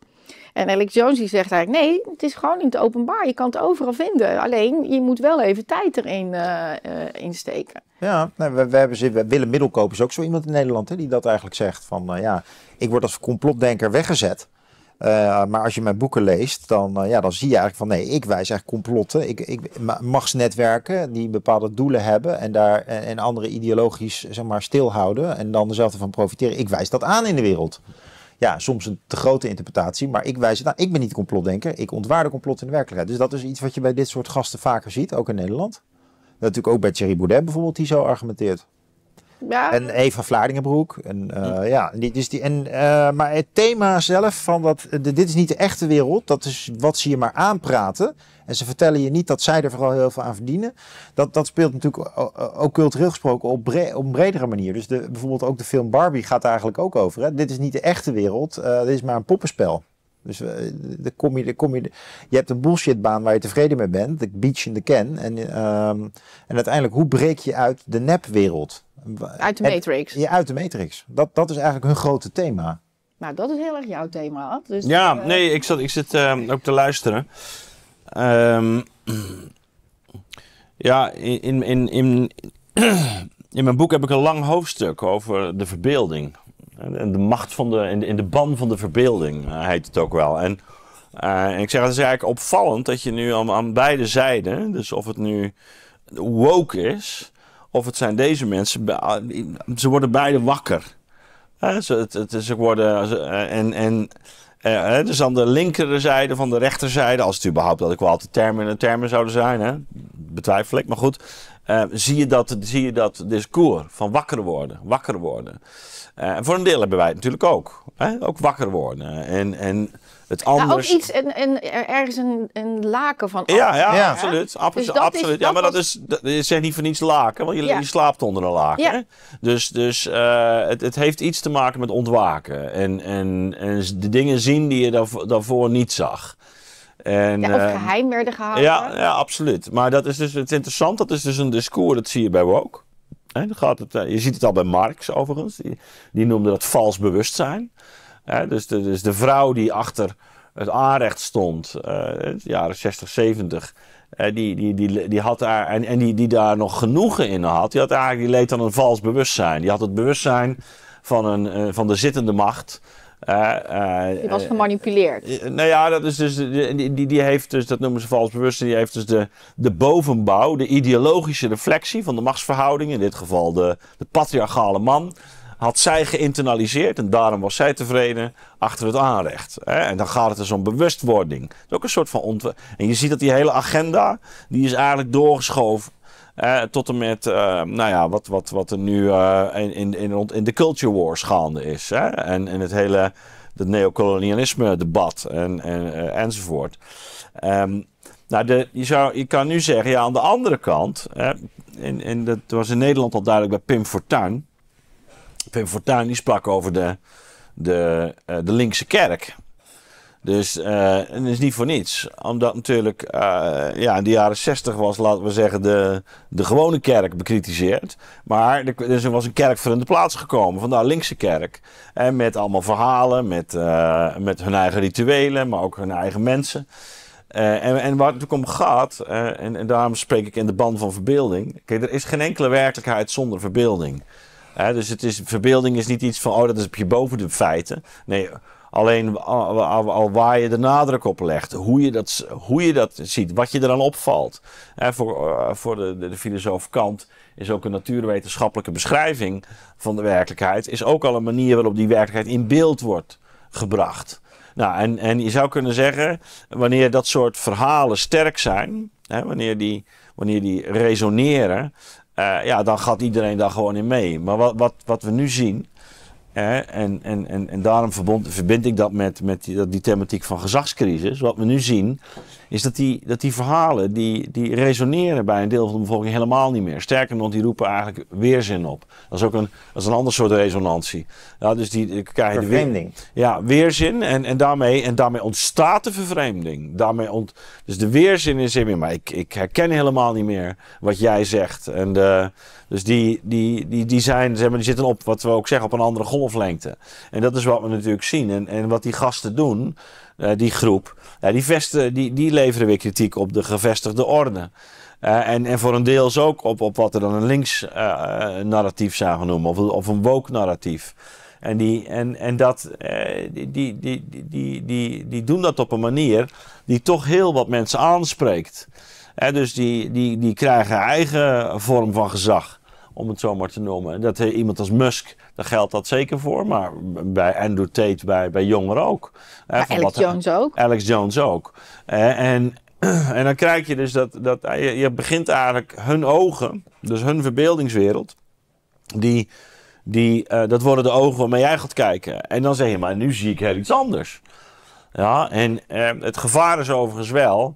En Alex Jones die zegt eigenlijk, nee, het is gewoon in het openbaar. Je kan het overal vinden. Alleen, je moet wel even tijd erin uh, eh, eh, steken. Ja, nou, we, we, hebben, we, Willem Middelkoop is ook zo iemand in Nederland hè, die dat eigenlijk zegt. Van eh, ja, ik word als complotdenker weggezet. maar als je mijn boeken leest, dan, ja, dan zie je eigenlijk van nee, ik wijs eigenlijk complotten. Ik, ik, machtsnetwerken die bepaalde doelen hebben en, daar, en, andere ideologisch zeg maar, stilhouden en dan dezelfde van profiteren. Ik wijs dat aan in de wereld ja, soms een te grote interpretatie. Maar ik wijs het aan. Ik ben niet de complotdenker. Ik ontwaar de complot in de werkelijkheid. Dus dat is iets wat je bij dit soort gasten vaker ziet, ook in Nederland. Dat natuurlijk ook bij Thierry Boudet bijvoorbeeld, die zo argumenteert. Ja. En Eva Vlaardingenbroek. En, eh, ja, dus die, en, eh, maar het thema zelf van dat, de, dit is niet de echte wereld, dat is wat ze je maar aanpraten. En ze vertellen je niet dat zij er vooral heel veel aan verdienen. Dat, dat speelt natuurlijk ook cultureel gesproken op, op een bredere manier. Dus de, bijvoorbeeld ook de film Barbie gaat daar eigenlijk ook over. Hè? Dit is niet de echte wereld, eh, dit is maar een poppenspel. Dus eh, daar kom je, kom je, je hebt een bullshitbaan waar je tevreden mee bent, de beach in de can. En, ehm, en uiteindelijk, hoe breek je uit de nepwereld? Uit de matrix. je uit de matrix. Dat, dat is eigenlijk hun grote thema. Nou, dat is heel erg jouw thema, Dus ja, eh, nee, ik, zat, ik zit ehm, ook te luisteren. Ehm, ja, in, in, in, in mijn boek heb ik een lang hoofdstuk over de verbeelding. En, de macht van de, in de, in ban van de verbeelding eh, heet het ook wel. En, en eh, ik zeg, het is eigenlijk opvallend dat je nu aan, aan, beide zijden, dus of het nu woke is, of het zijn deze mensen, ah, ze worden beide wakker. Eh, het, het, ze worden, en, en dus aan de linkerzijde van de rechterzijde, als het überhaupt dat ik wel altijd termen de termen zouden zijn, hè? betwijfel ik, maar goed. Eh, zie, je dat, zie je dat discours van wakker worden, wakker worden. Eh, en voor een deel hebben wij het natuurlijk ook. Hè? Ook wakker worden. En, en het nou, anders... Ja, ook iets, en, en ergens een, een laken van Ja, ja, absoluut. appels dus absoluut. ja, maar dat is, dat, je zegt niet van niets laken, want je, slaapt onder een laken. Dus, dus eh, het, het heeft iets te maken met ontwaken. En, en, en de dingen zien die je daarvoor, daarvoor niet zag. En, ja, of ehm, geheim werden gehouden. Ja, ja, absoluut. Maar dat is dus, het is interessant, dat is dus een discours, dat zie je bij woke. gaat het, eh, je ziet het al bij Marx overigens, die, die noemde dat vals bewustzijn. dus, de, dus de vrouw die achter het aanrecht stond, uh, jaren 60, 70, eh, die, die, die, die had daar, en, en die, die daar nog genoegen in had, die, had eigenlijk, die leed dan een vals bewustzijn. Die had het bewustzijn van, een, van de zittende macht eh, eh, die was eh, gemanipuleerd. nou ja, dat is dus, die, die, heeft dus, dat noemen ze vals bewustzijn, die heeft dus de, de bovenbouw, de ideologische reflectie van de machtsverhouding, in dit geval de, de patriarchale man, had zij geïnternaliseerd en daarom was zij tevreden achter het aanrecht. Hè? En dan gaat het dus om bewustwording. Dat is ook een soort van En je ziet dat die hele agenda, die is eigenlijk doorgeschoven eh, tot en met, eh, nou ja, wat, wat, wat er nu uh, in, in, in, de culture wars gaande is. Hè? En, in het hele het neocolonialisme debat en, en, enzovoort. Um, nou, de, je, zou, je kan nu zeggen, ja, aan de andere kant, hè, in, in dat was in Nederland al duidelijk bij Pim Fortuyn. Pim Fortuyn sprak over de, de, de linkse kerk. Dus eh, en dat is niet voor niets. Omdat natuurlijk eh, ja, in de jaren 60 was, laten we zeggen, de, de gewone kerk bekritiseerd. Maar er, dus was een kerk voor in de plaats gekomen, van de linkse kerk. En met allemaal verhalen, met, eh, met hun eigen rituelen, maar ook hun eigen mensen. en, en waar het natuurlijk om gaat, en, en, daarom spreek ik in de band van verbeelding. Kijk, er is geen enkele werkelijkheid zonder verbeelding. dus het is, verbeelding is niet iets van, oh, dat is op je boven de feiten. Nee, Alleen al, waar je de nadruk op legt, hoe je dat, hoe je dat ziet, wat je eraan opvalt. voor eh, voor de, de, filosoof Kant is ook een natuurwetenschappelijke beschrijving van de werkelijkheid, is ook al een manier waarop die werkelijkheid in beeld wordt gebracht. Nou, en, en je zou kunnen zeggen, wanneer dat soort verhalen sterk zijn, wanneer, die, wanneer die resoneren, eh, ja, dan gaat iedereen daar gewoon in mee. Maar wat, wat, wat we nu zien, en, en, en, en daarom verbond, verbind ik dat met, met die, die thematiek van gezagscrisis. Wat we nu zien, is dat die, dat die verhalen die, die resoneren bij een deel van de bevolking helemaal niet meer. Sterker nog, die roepen eigenlijk weerzin op. Dat is ook een, dat is een ander soort resonantie. Ja, dus die, krijg je vervreemding. De weer, ja, weerzin en, en, daarmee, en daarmee ontstaat de vervreemding. Daarmee ont, dus de weerzin is in maar ik, ik herken helemaal niet meer wat jij zegt. En de, dus die, die, die, die, zijn, zeg maar, die zitten op, wat we ook zeggen, op een andere golflengte. En dat is wat we natuurlijk zien. En, en wat die gasten doen, eh, die groep, die, vesten, die, die leveren weer kritiek op de gevestigde orde. Eh, en, en voor een deel ook op, op wat er dan een links eh, narratief zouden noemen, of, of een woke narratief. En, die, en, en dat, die, die, die, die, die, die doen dat op een manier die toch heel wat mensen aanspreekt. dus die, die, die krijgen eigen vorm van gezag om het zo maar te noemen. Dat eh, iemand als Musk, daar geldt dat zeker voor, maar bij Andrew Tate, bij, bij jongeren ook. Eh, Alex Jones ook. Alex Jones ook. Eh, en, en dan krijg je dus dat, dat ah, je, je begint eigenlijk hun ogen, dus hun verbeeldingswereld, die, die, dat worden de ogen waarmee jij gaat kijken. En dan zeg je, maar nu zie ik heel iets anders. Ja, en het gevaar is overigens wel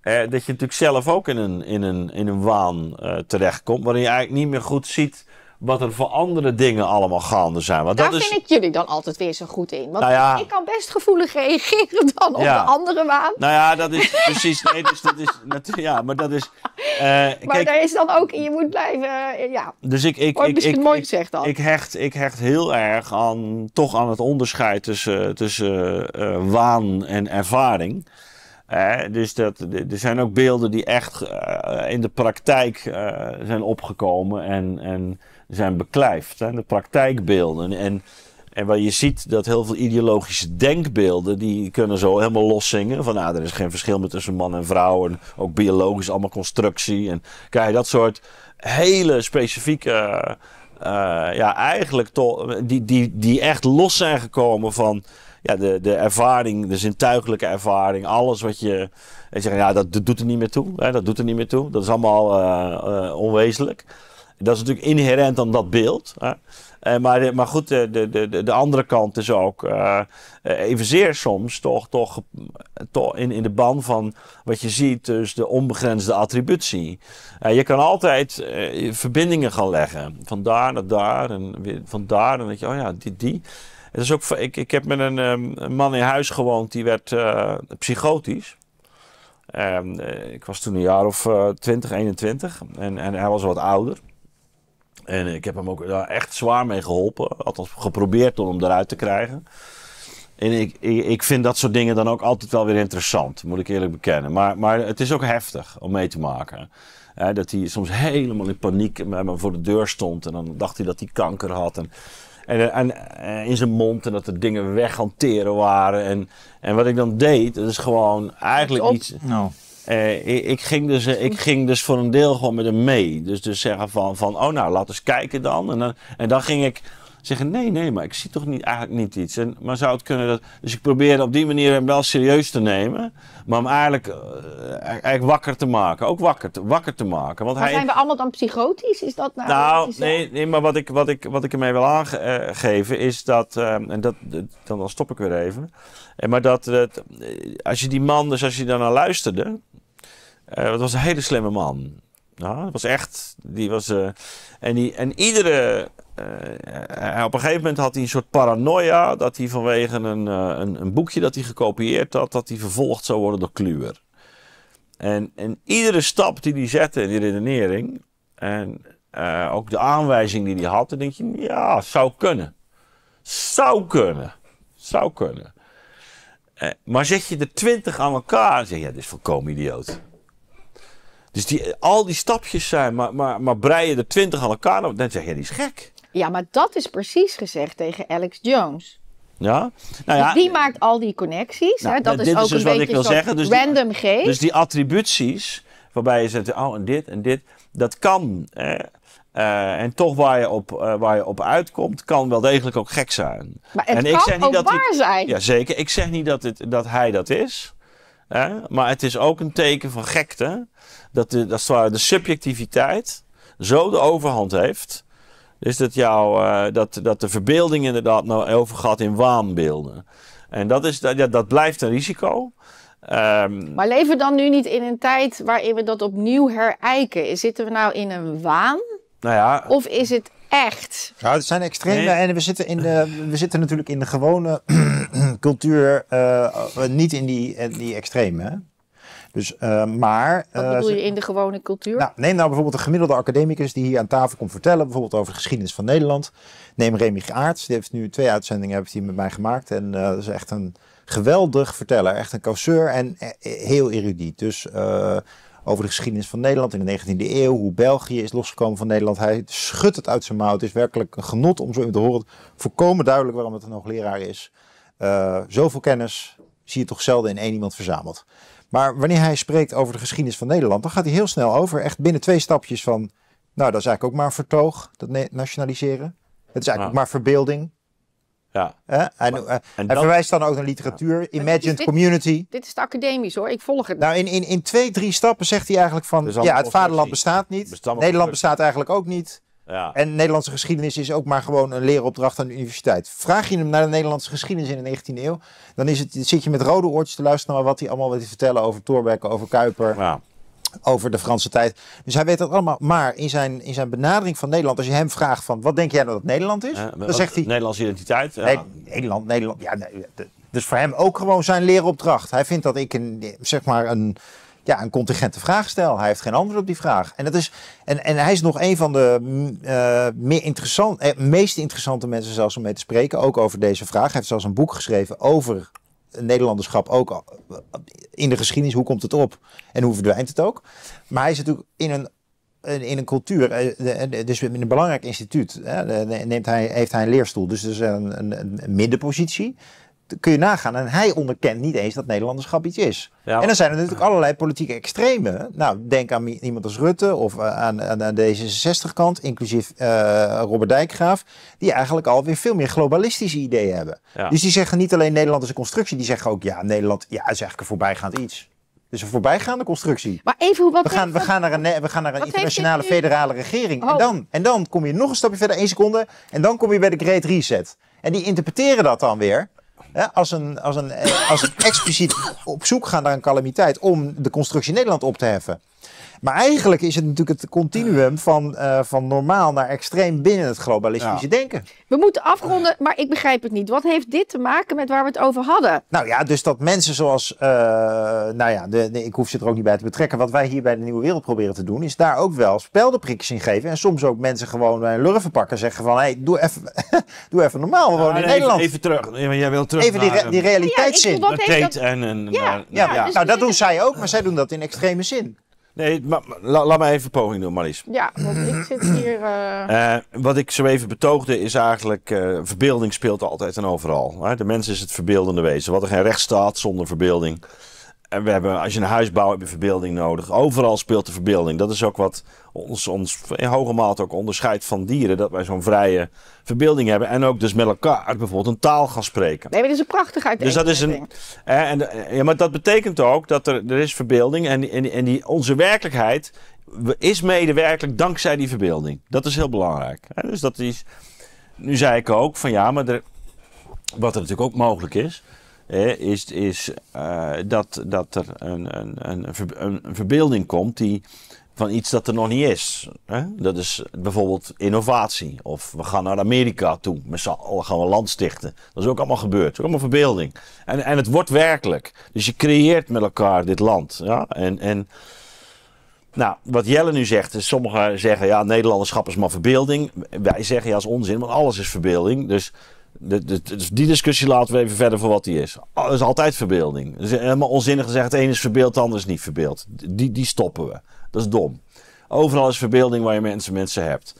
eh, dat je natuurlijk zelf ook in een, in een, in een waan eh, terechtkomt. Waarin je eigenlijk niet meer goed ziet wat er voor andere dingen allemaal gaande zijn. Want Daar dat vind ik jullie dan altijd weer zo goed in. Want nou ik kan best gevoelig reageren dan op de andere waan. Nou ja, dat is precies. Nee, dus dat is, ja, maar dat is. Eh, maar daar is dan ook, je moet blijven. Eh, ja. Dus ik, ik, ik, ik, Ik, hecht, ik hecht heel erg aan, toch aan het onderscheid tussen, eh, tussen waan en ervaring dus dat, er zijn ook beelden die echt eh, in de praktijk eh, zijn opgekomen en, en zijn beklijfd. Hè? De praktijkbeelden. En, en waar je ziet dat heel veel ideologische denkbeelden, die kunnen zo helemaal loszingen. Van ah, er is geen verschil meer tussen man en vrouw. En ook biologisch allemaal constructie. En kijk, dat soort hele specifieke, eh, ja, eigenlijk die, die, die echt los zijn gekomen van ja, de, de ervaring, de zintuigelijke ervaring, alles wat je. En zeggen, ja, dat doet er niet meer toe. Hè, dat doet er niet meer toe. Dat is allemaal eh, eh, onwezenlijk. Dat is natuurlijk inherent aan dat beeld. Hè. Eh, maar, maar goed, de, de, de, andere kant is ook evenzeer soms toch, toch, toch in, in de ban van wat je ziet, dus de onbegrensde attributie. je kan altijd verbindingen gaan leggen. Van daar naar daar en weer van daar en dat je, oh ja, die. Het is ook, ik, ik heb met ehm, een, man in huis gewoond die werd eh, psychotisch. Ehm, eh, ik was toen een jaar of uh, 20, 21 en, en hij was wat ouder. En ik heb hem ook echt zwaar mee geholpen. Althans geprobeerd om hem eruit te krijgen. En ik, ik vind dat soort dingen dan ook altijd wel weer interessant, moet ik eerlijk bekennen. Maar, maar het is ook heftig om mee te maken. dat hij soms helemaal in paniek voor de deur stond. En dan dacht hij dat hij kanker had. En en, eh, en, eh, in zijn mond en dat er dingen weghanteren waren. En, en wat ik dan deed, dat is gewoon eigenlijk iets. Eh, ik, ging dus, ik ging dus voor een deel gewoon met hem mee. Dus, dus zeggen van, van, oh nou, laat eens kijken dan. En dan, en dan ging ik zeggen: nee, nee, maar ik zie toch niet, eigenlijk niet iets. En, maar zou het kunnen dat. Dus ik probeer op die manier hem wel serieus te nemen, maar hem eigenlijk, eh, e-, eigenlijk wakker te maken. Ook wakker te, wakker te maken. Want zijn we allemaal dan psychotisch? Is dat nou. Nou, nee, nee, maar wat ik, wat, ik, wat ik ermee wil aangeven is dat. Ehm, en dat, dan stop ik weer even. Eh, maar dat, eh, als je die man, dus als je daarnaar luisterde. Uh, dat was een hele slimme man. Ja, nou, dat was echt. Die was, en, die, en iedere eh, op een gegeven moment had hij een soort paranoia dat hij vanwege een, eh, een, een boekje dat hij gekopieerd had, dat hij vervolgd zou worden door Kluwer. En, en iedere stap die hij zette in die redenering, en eh, ook de aanwijzing die hij had, dan denk je, ja, zou kunnen. Zou kunnen. Zou kunnen. maar zet je er twintig aan elkaar dan zeg je, ja, dit is volkomen idioot. Dus die, al die stapjes zijn, maar, maar, maar brei je er twintig aan elkaar, dan zeg je, ja, die is gek. Ja, maar dat is precies gezegd tegen Alex Jones. Ja? Nou ja, dus die maakt al die connecties. Nou, hè? Dat is ook dus een beetje zeggen. Dus random geest. Dus die attributies, waarbij je zegt, oh en dit en dit, dat kan. Eh, en toch waar je, op, eh, waar je op uitkomt, kan wel degelijk ook gek zijn. Maar het en kan zeg niet ook dat waar zijn. Ja, zeker. Ik zeg niet dat, het, dat hij dat is. Maar het is ook een teken van gekte. Dat de, dat de subjectiviteit zo de overhand heeft is dat, jou, eh, dat, dat de verbeelding inderdaad nou overgaat in waanbeelden. En dat, is, dat, ja, dat blijft een risico. Ehm, maar leven we dan nu niet in een tijd waarin we dat opnieuw herijken? Zitten we nou in een waan? Nou ja, of is het echt? Nou, het zijn extreme. En we zitten, in de, we zitten natuurlijk in de gewone cultuur, eh, niet in die, die extreme. Dus, eh, maar, Wat eh, bedoel je in de gewone cultuur? Nou, neem nou bijvoorbeeld een gemiddelde academicus die hier aan tafel komt vertellen, bijvoorbeeld over de geschiedenis van Nederland. Neem Remig Aarts, die heeft nu twee uitzendingen met mij gemaakt. En eh, dat is echt een geweldig verteller, echt een causeur en heel erudiet. Dus over de geschiedenis van Nederland in de 19e eeuw, hoe België is losgekomen van Nederland. Hij schudt het uit zijn mouw. Het is werkelijk een genot om zo te horen. Voorkomen duidelijk waarom het een hoogleraar is. zoveel kennis zie je toch zelden in één iemand verzameld. Maar wanneer hij spreekt over de geschiedenis van Nederland, dan gaat hij heel snel over. Echt binnen twee stapjes van, nou dat is eigenlijk ook maar vertoog, dat nationaliseren. Het is eigenlijk nou. maar verbeelding. Ja. Eh, en, hij verwijst dan ook naar literatuur, imagined community. Dit is het academisch hoor, ik volg het. Nou, in, in, in twee, drie stappen zegt hij eigenlijk van, ja, het vaderland bestaat niet. Nederland bestaat eigenlijk ook niet. Ja. En Nederlandse geschiedenis is ook maar gewoon een leeropdracht aan de universiteit. Vraag je hem naar de Nederlandse geschiedenis in de 19e eeuw, dan zit je met rode oortjes te luisteren naar wat hij allemaal wil vertellen over Thorbecke, over Kuiper. Ja over de Franse tijd. Dus hij weet dat allemaal. Maar in zijn, in zijn benadering van Nederland, als je hem vraagt van wat denk jij dat dat Nederland is, eh, dan zegt hij. Nederlandse identiteit. Ja. Nee, Nederland, Nederland. Ja, nee, dus voor hem ook gewoon zijn leeropdracht. Hij vindt dat ik een, zeg maar een ja, een contingente vraag Hij heeft geen antwoord op die vraag. En, dat is, en, en hij is nog een van de mm, eh, meer interessant, eh, meest interessante mensen zelfs om mee te spreken. Ook over deze vraag. Hij heeft zelfs een boek geschreven over Nederlanderschap. Ook eh, in de geschiedenis. Hoe komt het op? En hoe verdwijnt het ook? Maar hij zit ook in een in een cultuur, dus in een belangrijk instituut, neemt hij, heeft hij een leerstoel. Dus dat is een, een middenpositie kun je nagaan. En hij onderkent niet eens dat Nederlanderschap iets is. En dan zijn er natuurlijk allerlei politieke extremen. Nou, denk aan iemand als Rutte of eh, aan, aan, aan D66-kant, inclusief eh, Robert Dijkgraaf, die eigenlijk alweer veel meer globalistische ideeën hebben. Dus die zeggen niet alleen Nederland is een constructie, die zeggen ook ja, Nederland ja, is eigenlijk een voorbijgaand iets. Dus een voorbijgaande constructie. Maar even, wat we, gaan, we, gaan naar een, we gaan naar een internationale federale regering. En, oh. dan, en dan kom je nog een stapje verder, één seconde. En dan kom je bij de Great Reset. En die interpreteren dat dan weer als, een, als, een, eh, als een expliciet op zoek gaan naar een calamiteit om de constructie Nederland op te heffen. Maar eigenlijk is het natuurlijk het continuum van, eh, van normaal naar extreem binnen het globalistische denken. We moeten afronden, maar ik begrijp het niet. Wat heeft dit te maken met waar we het over hadden? Nou ja, dus dat mensen zoals, eh, nou ja, de, ik hoef ze er ook niet bij te betrekken. Wat wij hier bij de Nieuwe Wereld proberen te doen, is daar ook wel speldenprikjes in geven. En soms ook mensen gewoon bij een lurven pakken zeggen van, hé, hey, doe, even, doe even normaal, we wonen in Nederland. Even terug, jij wil terug Even die, re, realiteitszin. Ja, ik, en, en, ja, eh, dus nou, dat doen zij ook, maar zij doen dat in extreme zin. Nee, laat maar even een poging doen, Marlies. Ja, want ik zit hier... Eh, eh, wat ik zo even betoogde is eigenlijk... Uh, verbeelding speelt altijd en overal. Hè? De mens is het verbeeldende wezen. Wat er geen recht staat zonder verbeelding... En we hebben, als je een huis bouwt, heb je verbeelding nodig. Overal speelt de verbeelding. Dat is ook wat ons, ons in hoge mate ook onderscheidt van dieren. Dat wij zo'n vrije verbeelding hebben. En ook dus met elkaar bijvoorbeeld een taal gaan spreken. Nee, maar dit is een prachtig Dus dat is een. hè, en, ja, maar dat betekent ook dat er, er is verbeelding. En, en, en die, onze werkelijkheid is mede werkelijk dankzij die verbeelding. Dat is heel belangrijk. Hè? Dus dat is. Nu zei ik ook van ja, maar wat er natuurlijk ook mogelijk is eh, is, is eh, dat, dat er een, een, een, een, verbeelding komt die, van iets dat er nog niet is. Hè? Dat is bijvoorbeeld innovatie. Of we gaan naar Amerika toe, we oh, gaan een land stichten. Dat is ook allemaal gebeurd, ook allemaal verbeelding. En, en het wordt werkelijk. Dus je creëert met elkaar dit land. Ja? En... en nou, wat Jelle nu zegt, is sommigen zeggen ja, Nederlanderschap is maar verbeelding. Wij zeggen ja, is onzin, want alles is verbeelding. Dus dus die discussie laten we even verder voor wat die is. Oh, dat is altijd verbeelding. Het is helemaal onzinnig gezegd. Het ene is verbeeld, het ander is niet verbeeld. Die, die stoppen we. Dat is dom. Overal is verbeelding waar je mensen, mensen hebt.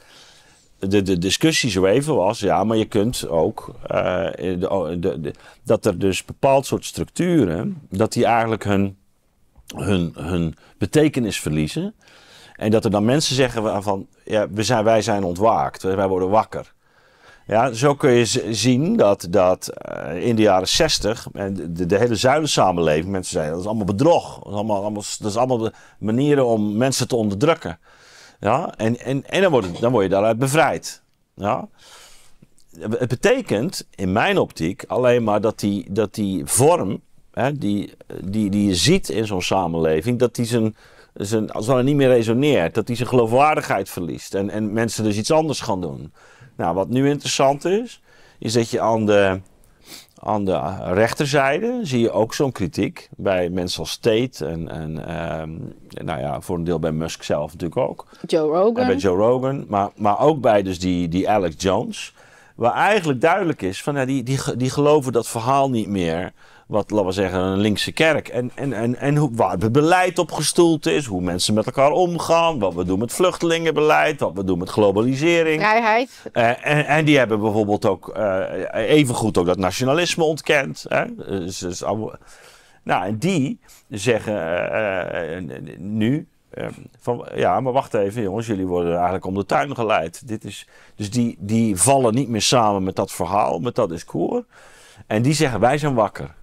De, de discussie zo even was, ja, maar je kunt ook eh, oh, de, dat er dus bepaald soort structuren, dat die eigenlijk hun, hun, hun betekenis verliezen. En dat er dan mensen zeggen van, ja, we zijn, wij zijn ontwaakt, wij worden wakker. Ja, zo kun je zien dat, dat eh, in de jaren 60 eh, de, de hele zuilensamenleving, mensen zeiden dat is allemaal bedrog. Dat is allemaal, allemaal, dat is allemaal de manieren om mensen te onderdrukken. Ja? En, en, en dan, wordt dan word je daaruit bevrijd. Ja? Het betekent in mijn optiek alleen maar dat die, dat die vorm hè, die, die, die je ziet in zo'n samenleving, dat die zijn, zijn, als wel niet meer resoneert, dat die zijn geloofwaardigheid verliest en, en mensen dus iets anders gaan doen. Nou, wat nu interessant is, is dat je aan de, aan de rechterzijde zie je ook zo'n kritiek bij mensen als Tate en, en ehm, nou ja, voor een deel bij Musk zelf natuurlijk ook. Joe Rogan. En bij Joe Rogan, maar, maar ook bij dus die, die Alex Jones. Waar eigenlijk duidelijk is van ja, die, die, die geloven dat verhaal niet meer wat, laten we zeggen, een linkse kerk. En, en, en, en hoe, waar het beleid op gestoeld is, hoe mensen met elkaar omgaan, wat we doen met vluchtelingenbeleid, wat we doen met globalisering. Vrijheid. Eh, en, en, die hebben bijvoorbeeld ook eh, even goed ook dat nationalisme ontkend. Hè? Dus, dus oh, nou, en die zeggen eh, nu. Ehm, van, ja, maar wacht even, jongens, jullie worden eigenlijk om de tuin geleid. Dit is, dus die, die vallen niet meer samen met dat verhaal, met dat discours. En die zeggen: wij zijn wakker.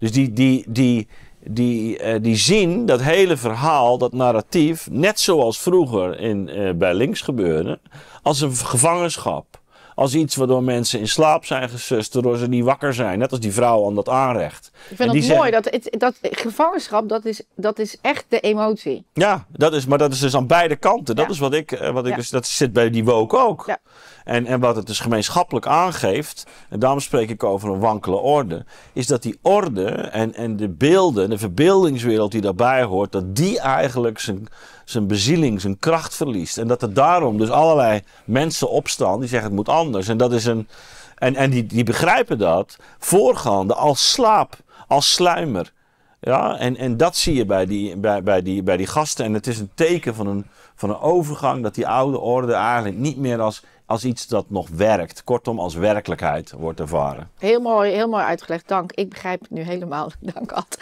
Dus die, die, die, die, eh, die zien dat hele verhaal, dat narratief, net zoals vroeger in, eh, bij links gebeurde, als een gevangenschap als iets waardoor mensen in slaap zijn gesust, waardoor ze niet wakker zijn. Net als die vrouw aan dat aanrecht. Ik vind het mooi, dat, dat gevangenschap, dat is, dat is echt de emotie. Ja, dat is, maar dat is dus aan beide kanten. Dat is wat ik, eh, wat ik dus, dat zit bij die woke ook. En, en wat het dus gemeenschappelijk aangeeft, en daarom spreek ik over een wankele orde, is dat die orde en, en de beelden, de verbeeldingswereld die daarbij hoort, dat die eigenlijk zijn zijn bezieling, zijn kracht verliest. En dat er daarom dus allerlei mensen opstaan die zeggen het moet anders. En, dat is een, en, en die, die begrijpen dat voorgaande als slaap, als sluimer. Ja, en, en dat zie je bij die, bij, bij, die, bij die gasten. En het is een teken van een, van een overgang dat die oude orde eigenlijk niet meer als, als iets dat nog werkt, kortom als werkelijkheid wordt ervaren. Heel mooi, heel mooi uitgelegd. Dank. Ik begrijp het nu helemaal. Dank, Ad.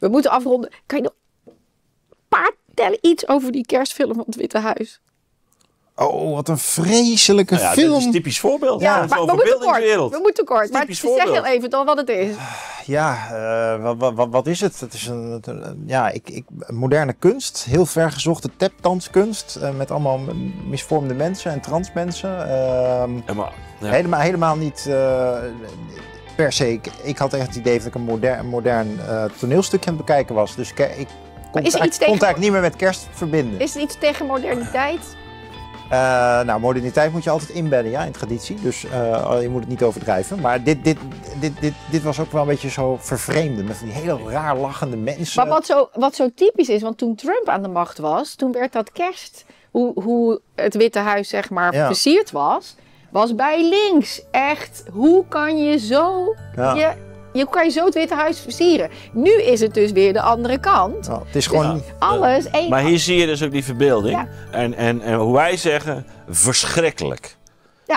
We moeten afronden. Kan je nog paar tellen iets over die kerstfilm van het Witte Huis. Oh, wat een vreselijke nou film. ja, Dat is typisch voorbeeld ja, van maar, wereld. We moeten kort, maar zeg heel even dan wat het is. Ja, eh, wat, wat, wat, is het? Het is een, eh, ja, ik, ik, moderne kunst, heel vergezochte tapdanskunst uh, met allemaal misvormde mensen en trans mensen. Ehm, helemaal, helemaal, niet per se. Ik, had echt het idee dat ik een modern, modern toneelstuk aan het bekijken was. Dus ik, ik is er iets niet meer met kerst verbinden. Is er iets tegen moderniteit? Eh, nou, moderniteit moet je altijd inbedden ja, in traditie. Dus eh, je moet het niet overdrijven. Maar dit, dit, dit, dit, dit was ook wel een beetje zo vervreemdend. Met die hele raar lachende mensen. Maar wat zo, wat zo typisch is, want toen Trump aan de macht was, toen werd dat kerst, hoe, hoe het Witte Huis zeg maar versierd was, was bij links echt. Hoe kan je zo ja. je je kan je zo het Witte Huis versieren. Nu is het dus weer de andere kant. het is gewoon dus alles. Uh, maar hier zie je dus ook die verbeelding. En, en, en hoe wij zeggen, verschrikkelijk.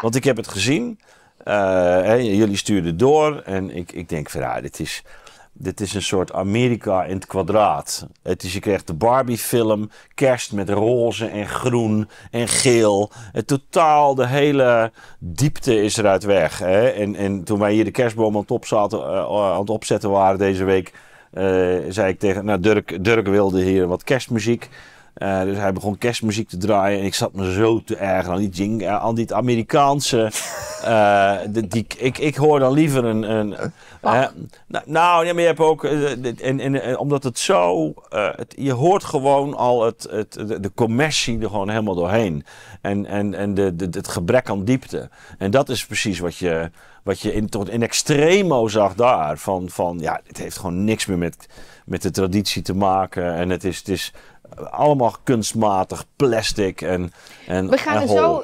Want ik heb het gezien. Uh, jullie stuurden door. En ik, ik denk van, ah, dit is dit is een soort Amerika in het kwadraat. Het is, je krijgt de Barbie-film, kerst met roze en groen en geel. Het totaal, de hele diepte is eruit weg. Hè? En, en toen wij hier de kerstboom aan het, zaten, eh, eh, aan het opzetten waren deze week, eh, zei ik tegen nou, Dirk, Dirk wilde hier wat kerstmuziek. Eh, dus hij begon kerstmuziek te draaien en ik zat me zo te ergeren aan die jing, eh, aan die Amerikaanse. Eh, die, ik, ik hoor dan liever een. een nou, ja, maar je hebt ook. En, en, omdat het zo. Het, je hoort gewoon al het, het, de, de commercie er gewoon helemaal doorheen. En, en, en de, de, het gebrek aan diepte. En dat is precies wat je, wat je in, tot in extremo zag daar. Van, van ja, het heeft gewoon niks meer met met de traditie te maken. En het is, het is, allemaal kunstmatig plastic en. en we gaan zo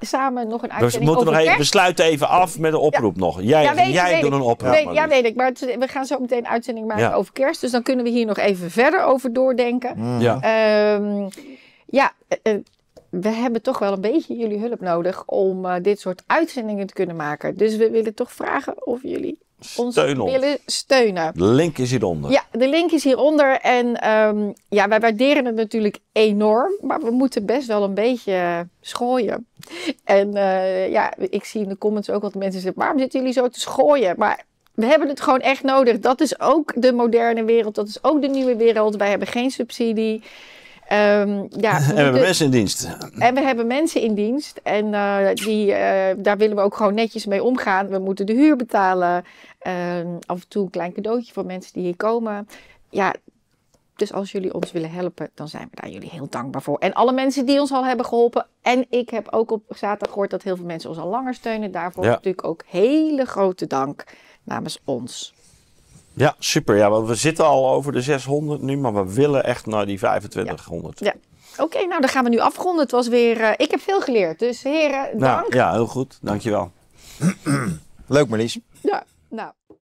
samen nog een uitzending we moeten We sluiten even af met een oproep nog. Jij, jij doet een oproep. ja, weet ik. Maar we gaan zo meteen een uitzending maken over kerst. Dus dan kunnen we hier nog even verder over doordenken. Mm. Ja, ehm, ja eh, eh, we hebben toch wel een beetje jullie hulp nodig om eh, dit soort uitzendingen te kunnen maken. Dus we willen toch vragen of jullie ons Steun ons. willen steunen. De link is hieronder. Ja, de link is hieronder. En ehm, ja, wij waarderen het natuurlijk enorm. Maar we moeten best wel een beetje schooien. En eh, ja, ik zie in de comments ook wat mensen zeggen. Waarom zitten jullie zo te schooien? Maar we hebben het gewoon echt nodig. Dat is ook de moderne wereld. Dat is ook de nieuwe wereld. Wij hebben geen subsidie. Ehm, ja, en we hebben mensen in dienst. En we hebben mensen in dienst. En eh, die, eh, daar willen we ook gewoon netjes mee omgaan. We moeten de huur betalen. Ehm, af en toe een klein cadeautje voor mensen die hier komen. Ja, dus als jullie ons willen helpen, dan zijn we daar jullie heel dankbaar voor. En alle mensen die ons al hebben geholpen. En ik heb ook op zaterdag gehoord dat heel veel mensen ons al langer steunen. Daarvoor natuurlijk ook hele grote dank namens ons. Ja, super. Ja, want we zitten al over de 600 nu, maar we willen echt naar die 2500. Ja. Oké, nou dan gaan we nu afronden. Het was weer, eh, ik heb veel geleerd. Dus heren, nou, dank. Nou, ja, heel goed. Dankjewel. Leuk Marlies. Ja, nou.